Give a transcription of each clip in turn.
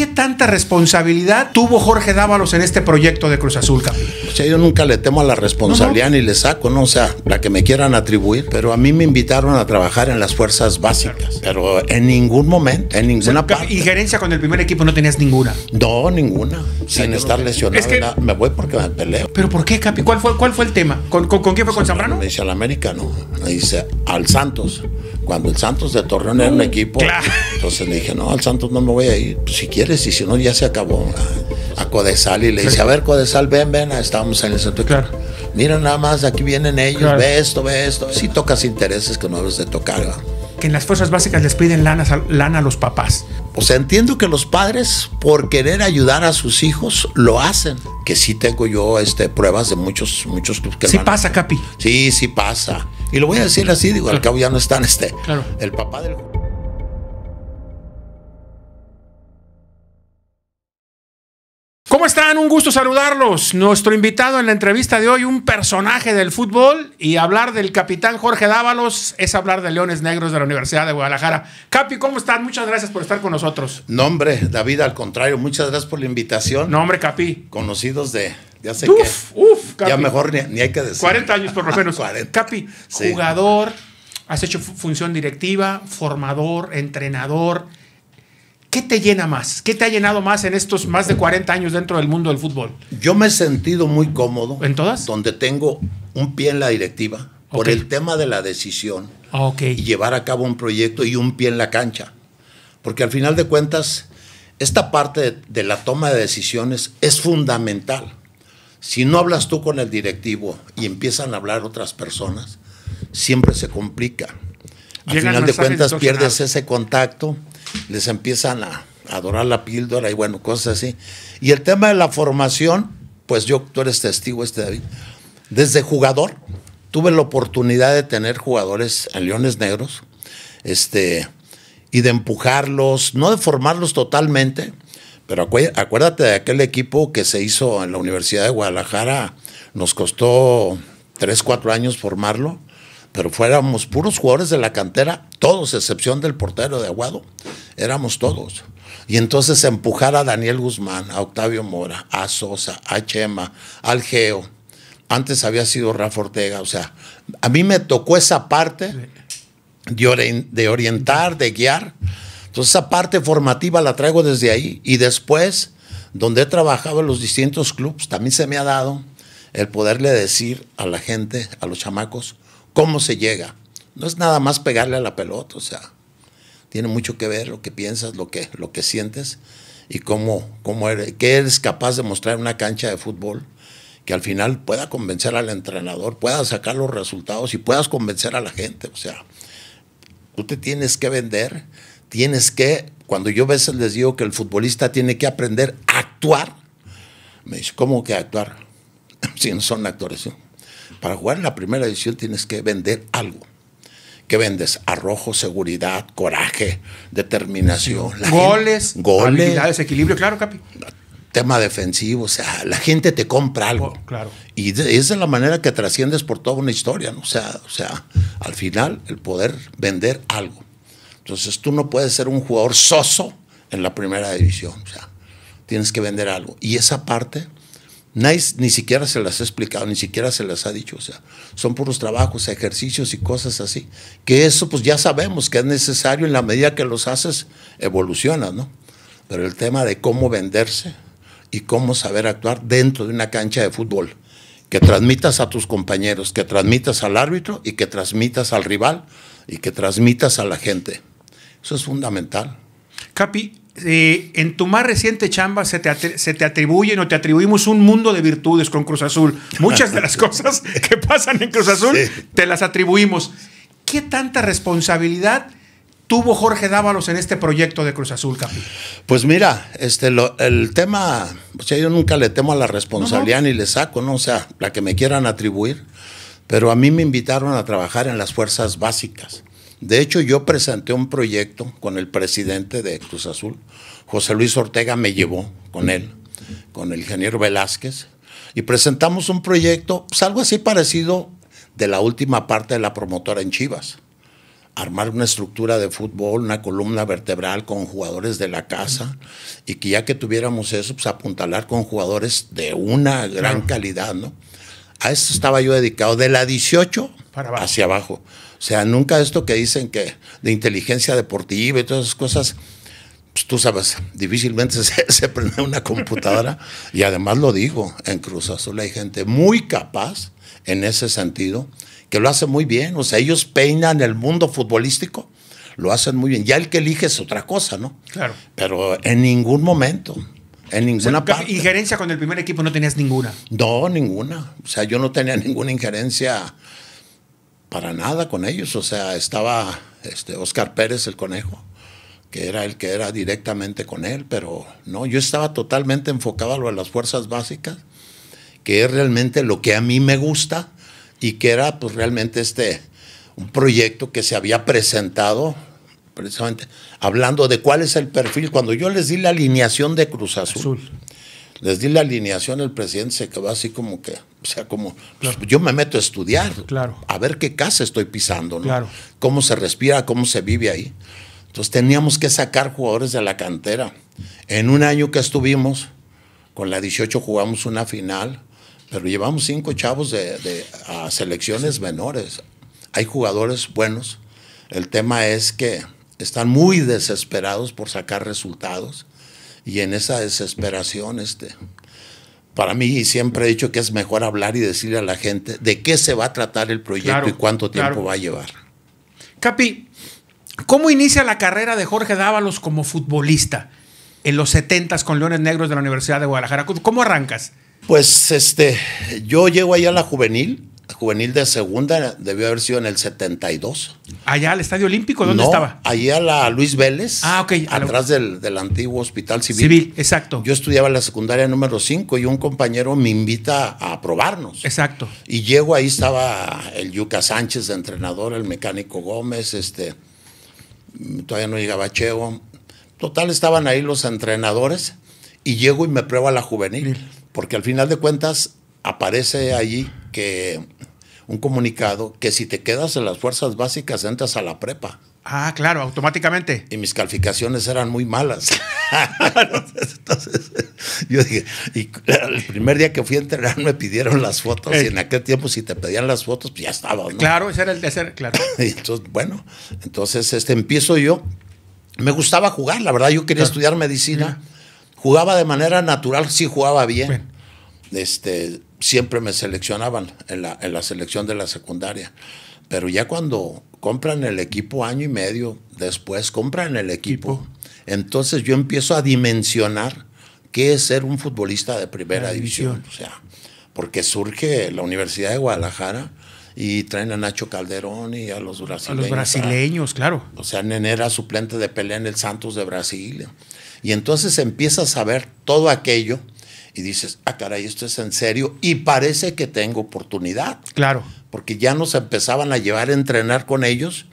¿Qué tanta responsabilidad tuvo Jorge Dávalos en este proyecto de Cruz Azul, Capi? O sea, yo nunca le temo a la responsabilidad ni le saco, ¿no? O sea, la que me quieran atribuir, pero a mí me invitaron a trabajar en las fuerzas básicas, pero en ningún momento, en ninguna o con el primer equipo no tenías ninguna? No, ninguna. Sin estar lesionado. Me voy porque me peleo. ¿Pero por qué, Capi? ¿Cuál fue, el tema? ¿Con, con, con quién fue? ¿Con Zambrano? Me dice al América, no. Me dice al Santos cuando el Santos de Torreón era un equipo, entonces le dije, no, al Santos no me voy a ir, pues, si quieres, y si no, ya se acabó. A, Codesal y le dice, a ver, Codesal, ven, ven, estamos en el centro. Claro. Mira nada más, aquí vienen ellos, ve esto, ve esto. Si tocas intereses que no debes de tocar. Que en las fuerzas básicas les piden lana, lana a los papás. O sea, entiendo que los padres, por querer ayudar a sus hijos, lo hacen. Que sí tengo yo este, pruebas de muchos, muchos que Sí pasa, Capi. Sí, sí pasa. Y lo voy a eh, decir así, digo, al cabo ya no están este. Claro. El papá del ¿Cómo están? Un gusto saludarlos. Nuestro invitado en la entrevista de hoy, un personaje del fútbol y hablar del capitán Jorge Dávalos es hablar de Leones Negros de la Universidad de Guadalajara. Capi, ¿cómo están? Muchas gracias por estar con nosotros. Nombre, David, al contrario, muchas gracias por la invitación. Nombre, Capi. Conocidos de... Ya sé uf, Uf, Capi. Ya mejor ni, hay que decir. 40 años por lo menos. Capi, jugador, has hecho función directiva, formador, entrenador ¿Qué te llena más? ¿Qué te ha llenado más en estos más de 40 años dentro del mundo del fútbol? Yo me he sentido muy cómodo. ¿En todas? Donde tengo un pie en la directiva por el tema de la decisión ah, y llevar a cabo un proyecto y un pie en la cancha. Porque al final de cuentas, esta parte de la toma de decisiones es fundamental. Si no hablas tú con el directivo y empiezan a hablar otras personas, siempre se complica. Al final de cuentas pierdes ese contacto, les empiezan a adorar la píldora y bueno, cosas así. Y el tema de la formación, pues yo, tú eres testigo, este David. Desde jugador, tuve la oportunidad de tener jugadores en Leones Negros, este, y de empujarlos, no de formarlos totalmente, pero acuérdate de aquel equipo que se hizo en la Universidad de Guadalajara, nos costó tres, cuatro años formarlo, pero fuéramos puros jugadores de la cantera, todos, excepción del portero de Aguado, éramos todos. Y entonces empujar a Daniel Guzmán, a Octavio Mora, a Sosa, a Chema, al Geo. Antes había sido Rafa Ortega, o sea, a mí me tocó esa parte de, de orientar, de guiar. Entonces esa parte formativa la traigo desde ahí. Y después, donde he trabajado en los distintos clubes, también se me ha dado el poderle decir a la gente, a los chamacos, cómo se llega. No es nada más pegarle a la pelota, o sea, tiene mucho que ver lo que piensas, lo que, lo que sientes y cómo, cómo eres, qué eres capaz de mostrar en una cancha de fútbol que al final pueda convencer al entrenador, pueda sacar los resultados y puedas convencer a la gente. O sea, tú te tienes que vender, tienes que, cuando yo a veces les digo que el futbolista tiene que aprender a actuar, me dice, ¿cómo que actuar? si no son actores. Para jugar en la primera división tienes que vender algo. ¿Qué vendes? Arrojo, seguridad, coraje, determinación. goles, goles. Habilidades, equilibrio, claro, Capi. Tema defensivo, o sea, la gente te compra algo. Oh, claro. Y esa es la manera que trasciendes por toda una historia, ¿no? O sea, o sea, al final, el poder vender algo. Entonces, tú no puedes ser un jugador soso en la primera división, o sea, tienes que vender algo. Y esa parte ni siquiera se las ha explicado, ni siquiera se las ha dicho. O sea, son puros trabajos, ejercicios y cosas así. Que eso, pues ya sabemos que es necesario en la medida que los haces, evoluciona, ¿no? Pero el tema de cómo venderse y cómo saber actuar dentro de una cancha de fútbol, que transmitas a tus compañeros, que transmitas al árbitro y que transmitas al rival y que transmitas a la gente. Eso es fundamental. Capi, en tu más reciente chamba se te, se atribuyen o te atribuimos un mundo de virtudes con Cruz Azul. Muchas de las cosas que pasan en Cruz Azul te las atribuimos. ¿Qué tanta responsabilidad tuvo Jorge Dávalos en este proyecto de Cruz Azul, Capi? Pues mira, este, el tema, o sea, yo nunca le temo a la responsabilidad ni le saco, ¿no? O sea, la que me quieran atribuir. Pero a mí me invitaron a trabajar en las fuerzas básicas. De hecho, yo presenté un proyecto con el presidente de Cruz Azul. José Luis Ortega me llevó con él, con el ingeniero Velázquez, y presentamos un proyecto, pues algo así parecido de la última parte de la promotora en Chivas. Armar una estructura de fútbol, una columna vertebral con jugadores de la casa y que ya que tuviéramos eso, pues apuntalar con jugadores de una gran calidad, ¿no? A eso estaba yo dedicado, de la 18 hacia abajo. O sea, nunca esto que dicen que de inteligencia deportiva y todas esas cosas, pues tú sabes, difícilmente se, prende una computadora. y además lo digo, en Cruz Azul hay gente muy capaz en ese sentido, que lo hace muy bien. O sea, ellos peinan el mundo futbolístico, lo hacen muy bien. Ya el que elige es otra cosa, ¿no? Claro. Pero en ningún momento. En ninguna ¿Injerencia con el primer equipo no tenías ninguna? No, ninguna. O sea, yo no tenía ninguna injerencia para nada con ellos. O sea, estaba este, Oscar Pérez el conejo, que era el que era directamente con él, pero no, yo estaba totalmente enfocado a lo las fuerzas básicas, que es realmente lo que a mí me gusta y que era pues realmente este un proyecto que se había presentado precisamente hablando de cuál es el perfil cuando yo les di la alineación de Cruz Azul. Desde la alineación, el presidente se quedó así como que, o sea, como pues, yo me meto a estudiar, a ver qué casa estoy pisando, ¿no? Claro. cómo se respira, cómo se vive ahí. Entonces teníamos que sacar jugadores de la cantera. En un año que estuvimos, con la 18 jugamos una final, pero llevamos cinco chavos de, a selecciones menores. Hay jugadores buenos. El tema es que están muy desesperados por sacar resultados y en esa desesperación, este, para mí siempre he dicho que es mejor hablar y decirle a la gente de qué se va a tratar el proyecto y cuánto tiempo va a llevar. Capi, ¿cómo inicia la carrera de Jorge Dávalos como futbolista en los 70 con Leones Negros de la Universidad de Guadalajara? ¿Cómo arrancas? Pues este, yo llego allá a la juvenil juvenil de segunda debió haber sido en el 72. ¿Allá al Estadio Olímpico? ¿Dónde estaba? Allí a la Luis Vélez. Ah, ok. Atrás del, antiguo Hospital Civil. Civil, exacto. Yo estudiaba la secundaria número 5 y un compañero me invita a probarnos. Exacto. Y llego, ahí estaba el Yuca Sánchez de entrenador, el mecánico Gómez, este. Todavía no llegaba Cheo. Total, estaban ahí los entrenadores y llego y me prueba la juvenil. Porque al final de cuentas aparece allí que un comunicado que si te quedas en las fuerzas básicas entras a la prepa. Ah, claro, automáticamente. Y mis calificaciones eran muy malas. Entonces, yo dije, y el primer día que fui a entrenar me pidieron las fotos y en eh. aquel tiempo si te pedían las fotos, pues ya estaba. Claro, ese era el de ser, claro. entonces, bueno, entonces este, empiezo yo. Me gustaba jugar, la verdad, yo quería estudiar medicina. Jugaba de manera natural, sí jugaba bien. bien. Este, siempre me seleccionaban en la, selección de la secundaria. Pero ya cuando compran el equipo año y medio después, compran el equipo, entonces yo empiezo a dimensionar qué es ser un futbolista de primera división. O sea, porque surge la Universidad de Guadalajara y traen a Nacho Calderón y a los brasileños. A los brasileños, claro. O sea, Nene era suplente de pelea en el Santos de Brasil. Y entonces empiezas a ver todo aquello y dices, ah, caray, esto es en serio y parece que tengo oportunidad. Claro. Porque ya nos empezaban a llevar a entrenar con ellos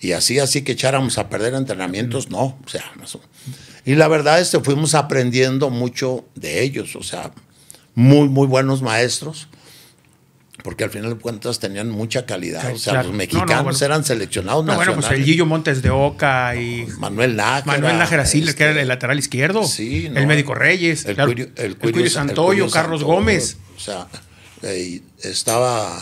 y así, así que echáramos a perder entrenamientos, no. O sea, no y la verdad es que fuimos aprendiendo mucho de ellos, o sea, muy, muy buenos maestros porque al final de cuentas tenían mucha calidad. o sea, los mexicanos pues, eran seleccionados nacionales. Bueno, pues el Guillo Montes de Oca y. Manuel Nájera. Manuel Nájera que era el este, lateral izquierdo. Sí, El médico Reyes. El, el, Santoyo, Carlos Gómez. O sea, estaba.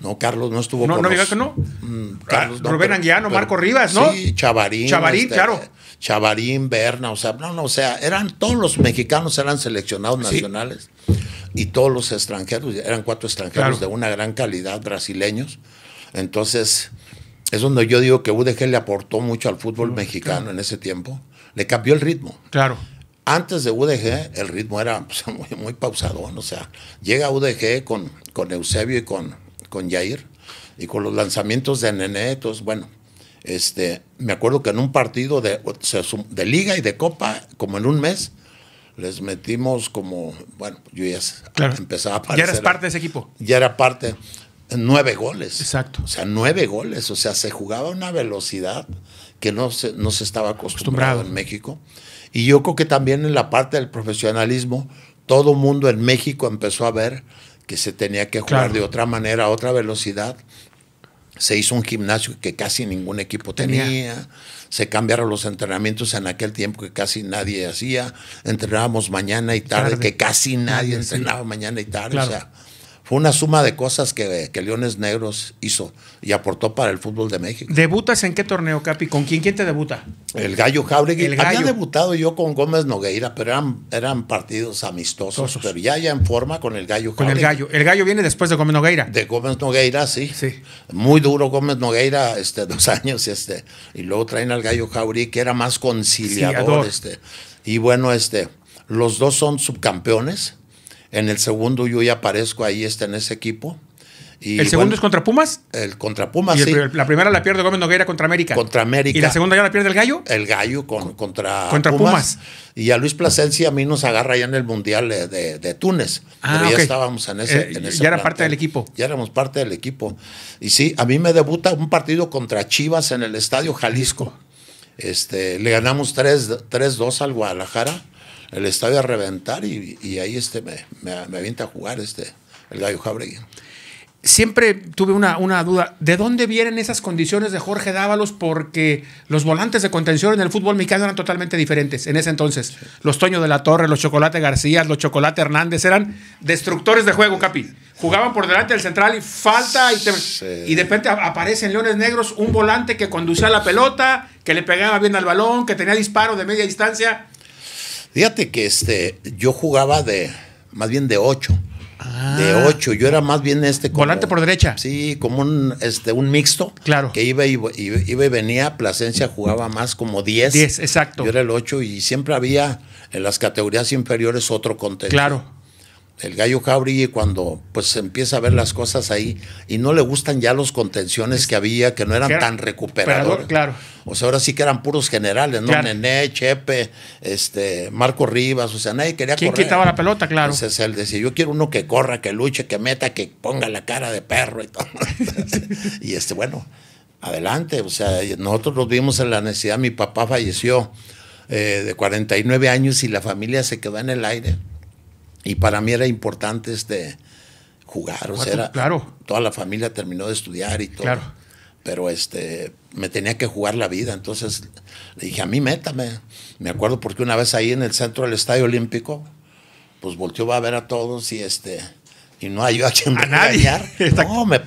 No, Carlos no estuvo no, con No, mm, ah, no. Rubén no, Marco Rivas, ¿no? Sí, Chavarín. Chavarín, este, claro. Chavarín, Berna, o sea, no, no, o sea, eran todos los mexicanos eran seleccionados nacionales y todos los extranjeros, eran cuatro extranjeros de una gran calidad, brasileños. Entonces, es donde yo digo que UDG le aportó mucho al fútbol mexicano en ese tiempo. Le cambió el ritmo. Claro. Antes de UDG, el ritmo era pues, muy, muy pausado O sea, llega UDG con, con Eusebio y con, con Yair y con los lanzamientos de Nené. Entonces, bueno, este, me acuerdo que en un partido de, de liga y de copa, como en un mes, les metimos como, bueno, yo ya empezaba a aparecer. Ya eras parte de ese equipo. Ya era parte. Nueve goles. Exacto. O sea, nueve goles. O sea, se jugaba a una velocidad que no se, no se estaba acostumbrado, en México. Y yo creo que también en la parte del profesionalismo, todo mundo en México empezó a ver que se tenía que jugar de otra manera, a otra velocidad, se hizo un gimnasio que casi ningún equipo tenía. se cambiaron los entrenamientos en aquel tiempo que casi nadie hacía, entrenábamos mañana y tarde, que casi nadie, entrenaba mañana y tarde, o sea, fue una suma de cosas que, Leones Negros hizo y aportó para el fútbol de México. ¿Debutas en qué torneo, Capi? ¿Con quién, quién te debuta? El Gallo Jauregui. El Gallo. Había debutado yo con Gómez Nogueira, pero eran, eran partidos amistosos. Pero ya, ya en forma con el Gallo Jauregui. Con el Gallo. El Gallo viene después de Gómez Nogueira. De Gómez Nogueira, sí. sí. Muy duro Gómez Nogueira, este, dos años. Este, y luego traen al Gallo Jauregui, que era más conciliador. este. Y bueno, este, los dos son subcampeones en el segundo yo ya aparezco ahí, está en ese equipo. ¿El segundo es contra Pumas? El contra Pumas, sí. la primera la pierde Gómez Noguera contra América. Contra América. ¿Y la segunda ya la pierde el Gallo? El Gallo con, contra, contra Pumas. Y a Luis Plasencia a mí nos agarra ya en el Mundial de, Túnez. Ah, pero ya estábamos en ese, eh, Ya era parte del equipo. Ya éramos parte del equipo. Y sí, a mí me debuta un partido contra Chivas en el Estadio Jalisco. Este, le ganamos 3-2 al Guadalajara el estadio a reventar y, ahí este me, me, avienta a jugar este, el Gallo Jauregui. Siempre tuve una, una, duda, ¿de dónde vienen esas condiciones de Jorge Dávalos? Porque los volantes de contención en el fútbol mexicano eran totalmente diferentes en ese entonces. Los Toño de la Torre, los Chocolate García, los Chocolate Hernández eran destructores de juego, Capi. Jugaban por delante del central y falta y, y de repente aparecen Leones Negros, un volante que conducía la pelota, que le pegaba bien al balón, que tenía disparo de media distancia. Fíjate que este, yo jugaba de, más bien de 8. De ah. ocho. Yo era más bien este. Como, Volante por derecha. Sí, como un, este, un mixto. Claro. Que iba y, y venía. Plasencia jugaba más como 10. 10, exacto. Yo era el 8 y siempre había en las categorías inferiores otro contexto. Claro el gallo Jauregui cuando pues empieza a ver las cosas ahí y no le gustan ya los contenciones que había, que no eran tan recuperadores. Claro. O sea, ahora sí que eran puros generales, ¿no? Chepe, este, Marco Rivas, o sea, nadie quería ¿Quién quitaba la pelota, claro? Entonces él decía, yo quiero uno que corra, que luche, que meta, que ponga la cara de perro y todo. y este, bueno, adelante. O sea, nosotros nos vimos en la necesidad, mi papá falleció eh, de 49 años y la familia se quedó en el aire. Y para mí era importante este jugar, o sea, claro. toda la familia terminó de estudiar y todo. Claro. Pero este me tenía que jugar la vida, entonces le dije, "A mí métame." Me acuerdo porque una vez ahí en el centro del Estadio Olímpico, pues volteó a ver a todos y este y no hay a quien a No, me,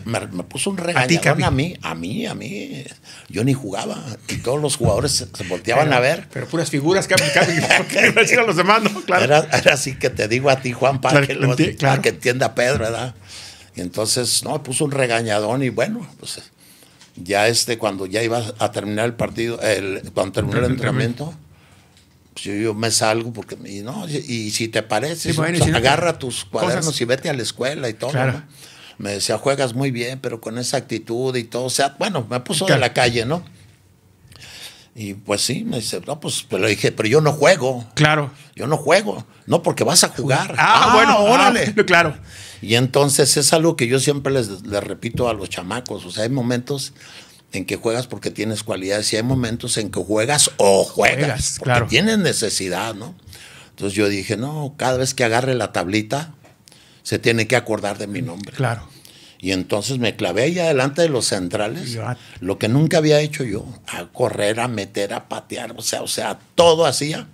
puso un regañadón a mí, a mí, a mí. Yo ni jugaba. Y todos los jugadores se, volteaban a ver. Pero puras figuras que a los demás, ¿no? Claro. Era, era, así que te digo a ti, Juan, para, que, entienda Pedro, ¿verdad? Y entonces, no, me puso un regañadón y bueno, pues ya este, cuando ya iba a terminar el partido, el, cuando terminó el entrenamiento pues, yo, me salgo porque y no y, si te parece pues, agarra pues, tus cuadernos y vete a la escuela y todo me decía juegas muy bien pero con esa actitud y todo o sea bueno me puso de la calle no y pues sí, me dice, no, pues pero dije, pero yo no juego. Claro. Yo no juego. No, porque vas a jugar. Ah, ah, bueno, órale. claro. Y entonces es algo que yo siempre les repito a los chamacos. O sea, hay momentos en que juegas porque tienes cualidades y hay momentos en que juegas o juegas, porque tienes necesidad, ¿no? Entonces yo dije, no, cada vez que agarre la tablita, se tiene que acordar de mi nombre. Claro. Y entonces me clavé ahí adelante de los centrales, lo que nunca había hecho yo, a correr, a meter, a patear, o sea, o sea, todo hacía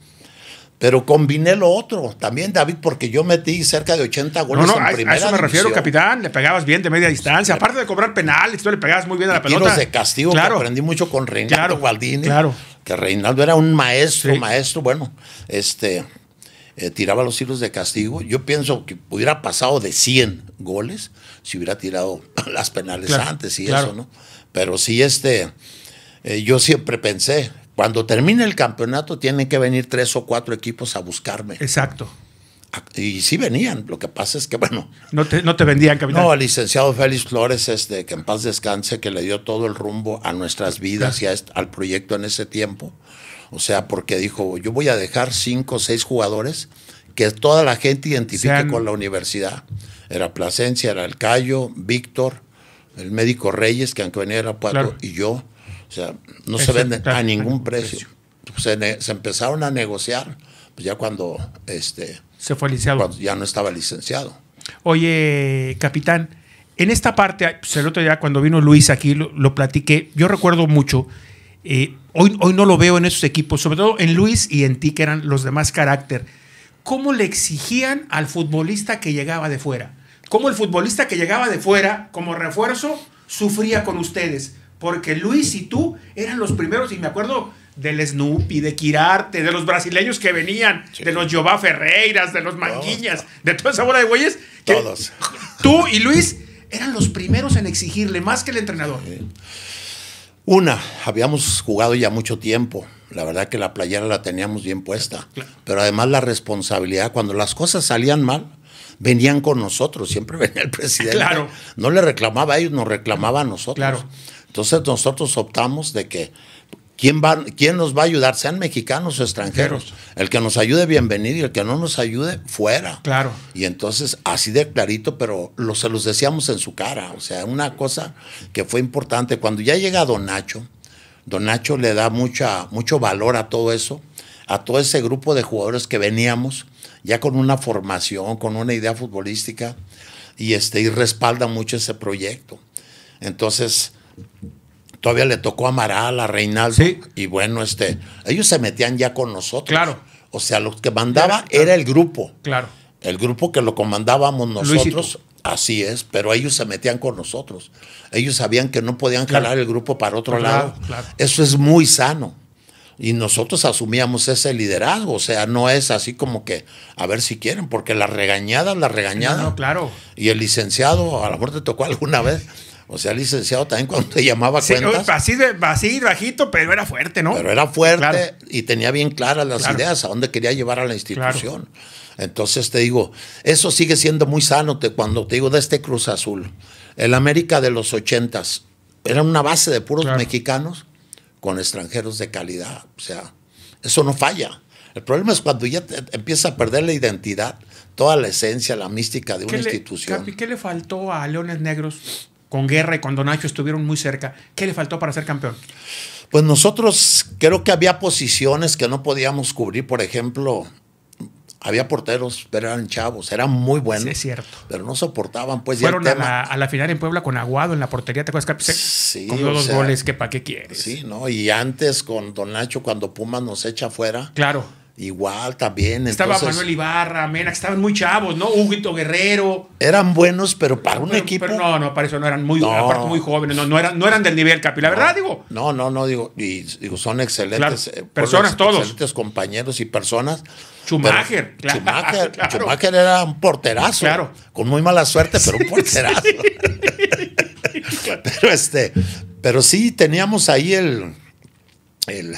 pero combiné lo otro también, David, porque yo metí cerca de 80 goles no, no, en a, no, a eso me refiero, capitán. Le pegabas bien de media distancia. Aparte de cobrar penales, tú le pegabas muy bien a la pelota. Tiros de castigo claro. aprendí mucho con Reinaldo Gualdini. Claro. Que Reinaldo era un maestro, un maestro. Bueno, este eh, tiraba los tiros de castigo. Yo pienso que hubiera pasado de 100 goles si hubiera tirado las penales antes y eso, ¿no? Pero sí, este, eh, yo siempre pensé, cuando termine el campeonato tienen que venir tres o cuatro equipos a buscarme. Exacto. Y sí venían, lo que pasa es que, bueno... No te, vendían, capitán. No, el licenciado Félix Flores, este, que en paz descanse, que le dio todo el rumbo a nuestras vidas y al proyecto en ese tiempo. O sea, porque dijo, yo voy a dejar cinco o seis jugadores que toda la gente identifique con la universidad. Era Plasencia, era El Cayo, Víctor, el médico Reyes, que aunque venía era cuatro, y yo o sea, no se venden a ningún precio. Se, empezaron a negociar pues, ya cuando este se fue licenciado. ya no estaba licenciado. Oye, capitán, en esta parte, pues, el otro día cuando vino Luis aquí lo, platiqué, yo recuerdo mucho, eh, hoy, hoy no lo veo en esos equipos, sobre todo en Luis y en ti que eran los demás carácter, cómo le exigían al futbolista que llegaba de fuera, cómo el futbolista que llegaba de fuera como refuerzo sufría con ustedes porque Luis y tú eran los primeros, y me acuerdo del Snoopy, de Quirarte, de los brasileños que venían, de los Jová Ferreiras, de los Manguiñas, de toda esa bola de güeyes. Todos. Tú y Luis eran los primeros en exigirle más que el entrenador. Una, habíamos jugado ya mucho tiempo. La verdad que la playera la teníamos bien puesta. Pero además la responsabilidad, cuando las cosas salían mal, venían con nosotros. Siempre venía el presidente. Claro. No le reclamaba a ellos, nos reclamaba a nosotros. Claro. Entonces nosotros optamos de que ¿Quién, va, ¿Quién nos va a ayudar? Sean mexicanos o extranjeros. El que nos ayude, bienvenido. Y el que no nos ayude, fuera. Claro. Y entonces, así de clarito, pero lo, se los decíamos en su cara. O sea, una cosa que fue importante. Cuando ya llega Don Nacho, Don Nacho le da mucha, mucho valor a todo eso, a todo ese grupo de jugadores que veníamos, ya con una formación, con una idea futbolística, y, este, y respalda mucho ese proyecto. Entonces, Todavía le tocó a Maral, a Reinaldo. Y bueno, este, ellos se metían ya con nosotros. Claro. O sea, lo que mandaba era el grupo. Claro. El grupo que lo comandábamos nosotros. Así es, pero ellos se metían con nosotros. Ellos sabían que no podían jalar el grupo para otro lado. Eso es muy sano y nosotros asumíamos ese liderazgo, o sea, no es así como que a ver si quieren, porque la regañada la regañada, claro. Y el licenciado, a lo mejor te tocó alguna vez, o sea, licenciado también cuando te llamaba sí, cuentas. Así, así bajito, pero era fuerte, ¿no? Pero era fuerte y tenía bien claras las ideas a dónde quería llevar a la institución. Entonces te digo, eso sigue siendo muy sano te, cuando te digo de este Cruz Azul. El América de los ochentas era una base de puros mexicanos con extranjeros de calidad. O sea, eso no falla. El problema es cuando ya empieza a perder la identidad, toda la esencia, la mística de una institución. ¿Y ¿Qué le faltó a Leones Negros? con Guerra y con Nacho estuvieron muy cerca. ¿Qué le faltó para ser campeón? Pues nosotros creo que había posiciones que no podíamos cubrir, por ejemplo, había porteros, pero eran chavos, eran muy buenos. es cierto. Pero no soportaban, pues. Fueron A, la, final en Puebla con Aguado en la portería, ¿te acuerdas? Que sí. Con dos goles, que para qué quieres. Sí, ¿no? Y antes con Don Nacho, cuando Pumas nos echa fuera. Claro Igual también. Estaba Manuel Ibarra, Mena, que estaban muy chavos, ¿no? Huguito Guerrero. Eran buenos, pero para un equipo. Pero no, no, para eso no eran muy, muy jóvenes, no, no, eran, no eran del nivel Capi, la verdad, digo. No, no, no, digo, y, son excelentes. Eh, personas, todos. Excelentes compañeros y personas. Schumacher, claro, Schumacher, era un porterazo. Claro. Con muy mala suerte, pero un porterazo. pero este, pero sí teníamos ahí el, el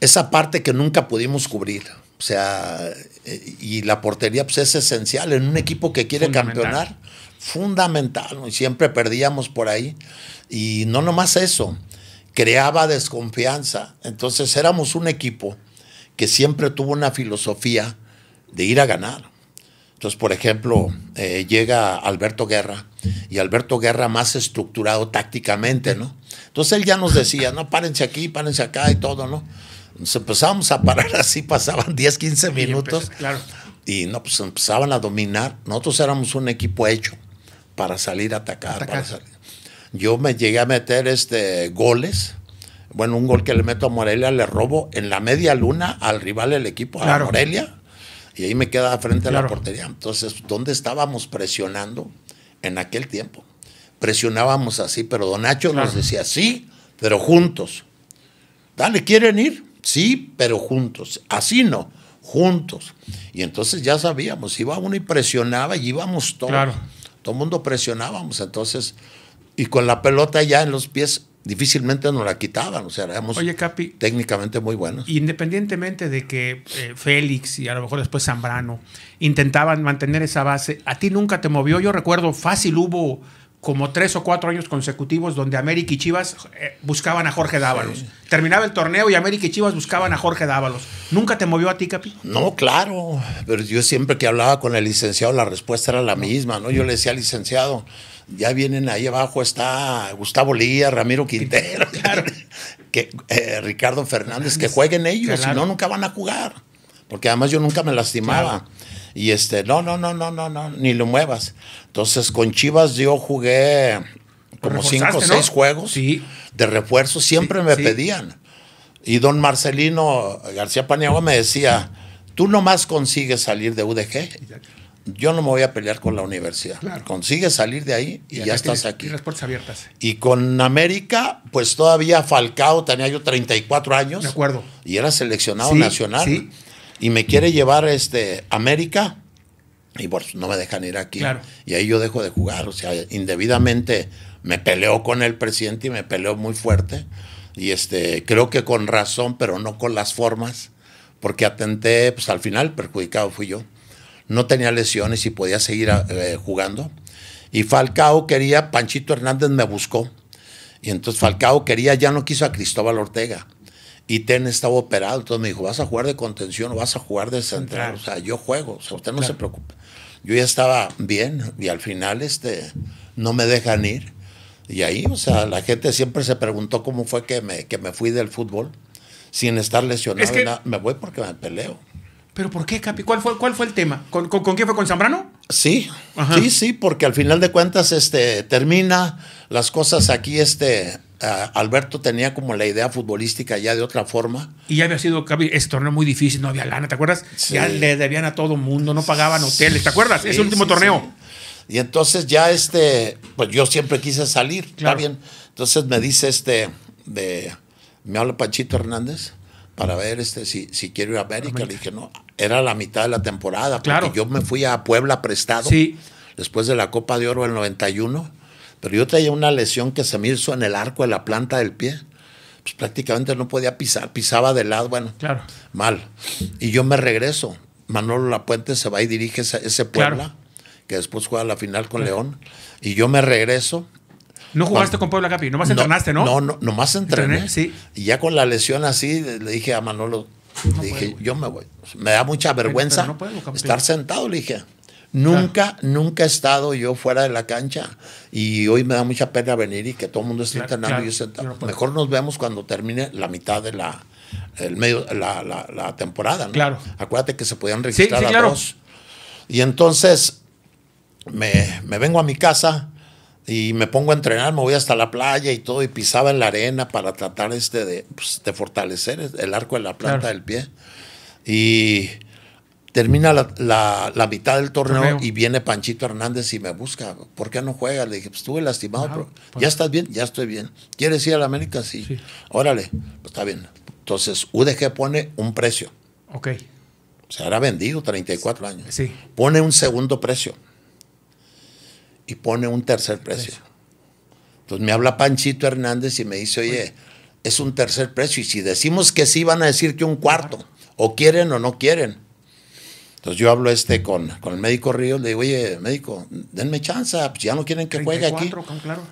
esa parte que nunca pudimos cubrir. O sea, eh, y la portería pues, es esencial en un equipo que quiere campeonar, fundamental. Y siempre perdíamos por ahí. Y no nomás eso, creaba desconfianza. Entonces éramos un equipo que siempre tuvo una filosofía de ir a ganar. Entonces, por ejemplo, eh, llega Alberto Guerra y Alberto Guerra más estructurado tácticamente, ¿no? Entonces él ya nos decía, no, párense aquí, párense acá y todo, ¿no? Nos empezamos a parar así, pasaban 10, 15 minutos. Y, no, pues empezaban a dominar. Nosotros éramos un equipo hecho para salir a atacar. Yo me llegué a meter este, goles. Bueno, un gol que le meto a Morelia, le robo en la media luna al rival del equipo, a Morelia. Y ahí me queda frente a la portería. Entonces, ¿dónde estábamos presionando en aquel tiempo? Presionábamos así, pero Don Nacho nos decía, sí, pero juntos. Dale, ¿quieren ir? Sí, pero juntos. Así no, juntos. Y entonces ya sabíamos, iba uno y presionaba y íbamos todos. Claro. Todo el mundo presionábamos. Entonces, y con la pelota ya en los pies difícilmente nos la quitaban, o sea, éramos Capi, técnicamente muy buenos. Independientemente de que eh, Félix y a lo mejor después Zambrano intentaban mantener esa base, a ti nunca te movió, yo recuerdo, fácil hubo como tres o cuatro años consecutivos donde América y Chivas eh, buscaban a Jorge Dávalos. Terminaba el torneo y América y Chivas buscaban a Jorge Dávalos. ¿Nunca te movió a ti, Capi? No, claro. Pero yo siempre que hablaba con el licenciado la respuesta era la misma, ¿no? Yo le decía, al licenciado, ya vienen ahí abajo, está Gustavo Lía, Ramiro Quintero, que, eh, Ricardo Fernández, que jueguen ellos, si no, nunca van a jugar. Porque además yo nunca me lastimaba. Y este, no, no, no, no, no, no, ni lo muevas. Entonces con Chivas yo jugué como cinco o seis juegos de refuerzo, siempre me pedían. Y don Marcelino García Paniagua me decía, tú nomás consigues salir de UDG. Yo no me voy a pelear con la universidad. consigue Consigues salir de ahí y, ya estás aquí. abiertas. Y con América, pues todavía Falcao, tenía yo 34 años. De acuerdo. Y era seleccionado nacional. Sí y me quiere llevar este, América y pues no me dejan ir aquí. Y ahí yo dejo de jugar, o sea, indebidamente me peleó con el presidente y me peleó muy fuerte. Y este, creo que con razón, pero no con las formas, porque atenté, pues al final perjudicado fui yo. No tenía lesiones y podía seguir eh, jugando. Y Falcao quería, Panchito Hernández me buscó. Y entonces Falcao quería, ya no quiso a Cristóbal Ortega. Y Ten estaba operado, entonces me dijo, vas a jugar de contención, o vas a jugar de central. O sea, yo juego, usted no se preocupe. Yo ya estaba bien y al final este, no me dejan ir. Y ahí, o sea, la gente siempre se preguntó cómo fue que me, que me fui del fútbol sin estar lesionado. Me voy porque me peleo. ¿Pero por qué, Capi? ¿Cuál fue, cuál fue el tema? ¿Con, con, con quién fue? ¿Con Zambrano? Sí, sí, sí, porque al final de cuentas este, termina las cosas aquí, este, Ah, Alberto tenía como la idea futbolística ya de otra forma. Y ya había sido ese torneo muy difícil, no había lana, ¿te acuerdas? Ya le debían a todo mundo, no pagaban hoteles, ¿te acuerdas? es ese último torneo. Y entonces ya este, pues yo siempre quise salir, bien. Entonces me dice este, de, me habla Panchito Hernández para ver este, si, si quiero ir a América. Le dije, no, era la mitad de la temporada, claro. yo me fui a Puebla prestado después de la Copa de Oro el 91 pero yo traía una lesión que se me hizo en el arco de la planta del pie. Pues prácticamente no podía pisar, pisaba de lado, bueno, claro. mal. Y yo me regreso. Manolo Lapuente se va y dirige ese, Puebla, que después juega la final con León. Y yo me regreso. No jugaste con Puebla Capi, nomás más entrenaste, ¿no? No, no, nomás entrené. entrené. sí. Y ya con la lesión así, le dije a Manolo, dije, yo me voy. Me da mucha vergüenza estar sentado, le dije. Nunca, nunca he estado yo fuera de la cancha y hoy me da mucha pena venir y que todo el mundo esté entrenando. y Mejor nos vemos cuando termine la mitad de la, el medio, la, temporada. Claro. Acuérdate que se podían registrar a dos. Y entonces me, vengo a mi casa y me pongo a entrenar, me voy hasta la playa y todo y pisaba en la arena para tratar este de, pues, de fortalecer el arco de la planta del pie. Y Termina la, mitad del torneo, y viene Panchito Hernández y me busca. ¿Por qué no juega? Le dije, pues estuve lastimado, ah, pues. ¿ya estás bien? Ya estoy bien. ¿Quieres ir a la América? Sí. Órale, pues, está bien. Entonces, UDG pone un precio. Ok. Se hará vendido 34 años. Sí. Pone un segundo precio. Y pone un tercer precio. Entonces me habla Panchito Hernández y me dice, oye, es un tercer precio. Y si decimos que sí, van a decir que un cuarto. O quieren o no quieren. Entonces yo hablo este con, con el médico Río le digo, oye, médico, denme chance, ah, pues ya no quieren que juegue aquí.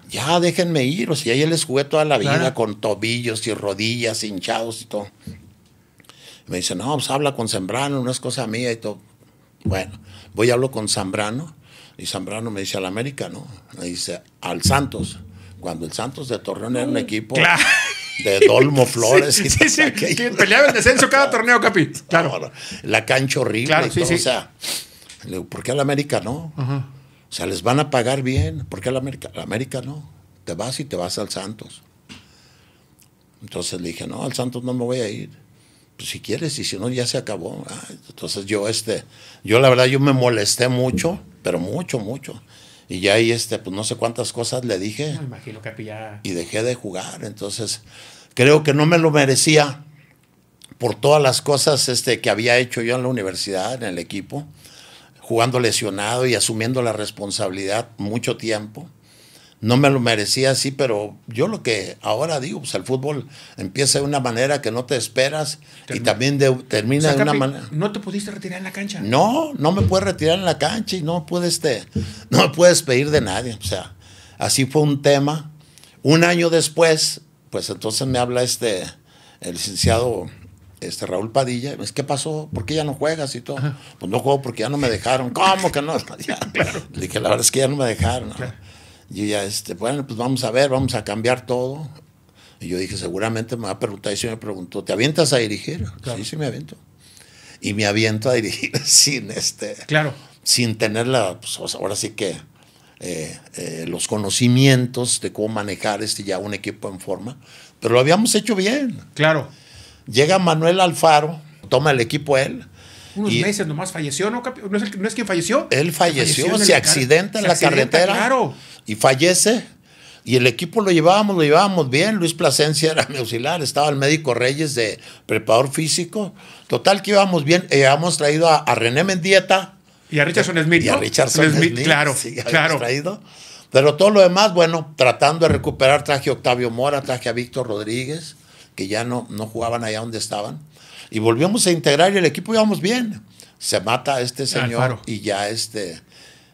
Ya déjenme ir, o sea, ya les jugué toda la vida con tobillos y rodillas hinchados y todo. me dice, no, pues habla con Zambrano, no es cosa mía y todo. Bueno, voy y hablo con Zambrano y Zambrano me dice, al América, ¿no? Me dice, al Santos. Cuando el Santos de Torreón era un uh, equipo de Dolmo Flores. Sí, y sí, sí, Peleaba el descenso cada torneo, Capi. Claro. la cancha horrible. Claro, O sea, le digo, ¿por qué a la América no? O sea, les van a pagar bien. ¿Por qué a la América? América no. Te vas y te vas al Santos. Entonces le dije, no, al Santos no me voy a ir. Pues si quieres, y si no, ya se acabó. Ah, entonces yo, este, yo la verdad, yo me molesté mucho, pero mucho, mucho. Y ya ahí, este, pues no sé cuántas cosas le dije. Y dejé de jugar. Entonces, creo que no me lo merecía por todas las cosas este, que había hecho yo en la universidad, en el equipo, jugando lesionado y asumiendo la responsabilidad mucho tiempo no me lo merecía así, pero yo lo que ahora digo, pues el fútbol empieza de una manera que no te esperas y también termina de una manera. ¿No te pudiste retirar en la cancha? No, no me pude retirar en la cancha y no pude este, no me puedes pedir de nadie. O sea, así fue un tema. Un año después, pues entonces me habla este, el licenciado este Raúl Padilla, es ¿qué pasó? ¿Por qué ya no juegas y todo? Pues no juego porque ya no me dejaron. ¿Cómo que no? Dije, la verdad es que ya no me dejaron. Claro. Y ya este, bueno, pues vamos a ver, vamos a cambiar todo. Y yo dije, seguramente me va a preguntar. Y si me preguntó, ¿te avientas a dirigir? Sí, sí me aviento. Y me aviento a dirigir sin este. Claro. Sin tener la. Pues, ahora sí que. Eh, eh, los conocimientos de cómo manejar este ya un equipo en forma. Pero lo habíamos hecho bien. Claro. Llega Manuel Alfaro, toma el equipo él unos meses nomás falleció, ¿no? ¿No es, quien falleció? Él falleció, se accidenta en la, carretera claro. y fallece. Y el equipo lo llevábamos, lo llevábamos bien. Luis Plasencia era mi auxiliar, estaba el médico Reyes de preparador físico. Total que íbamos bien, eh, habíamos traído a, René Mendieta. Y a Richardson Smith. Y a Richardson Smith, claro. claro. traído. Pero todo lo demás, bueno, tratando de recuperar, traje a Octavio Mora, traje a Víctor Rodríguez, que ya no, no jugaban allá donde estaban y volvimos a integrar y el equipo íbamos bien. Se mata a este ah, señor y ya este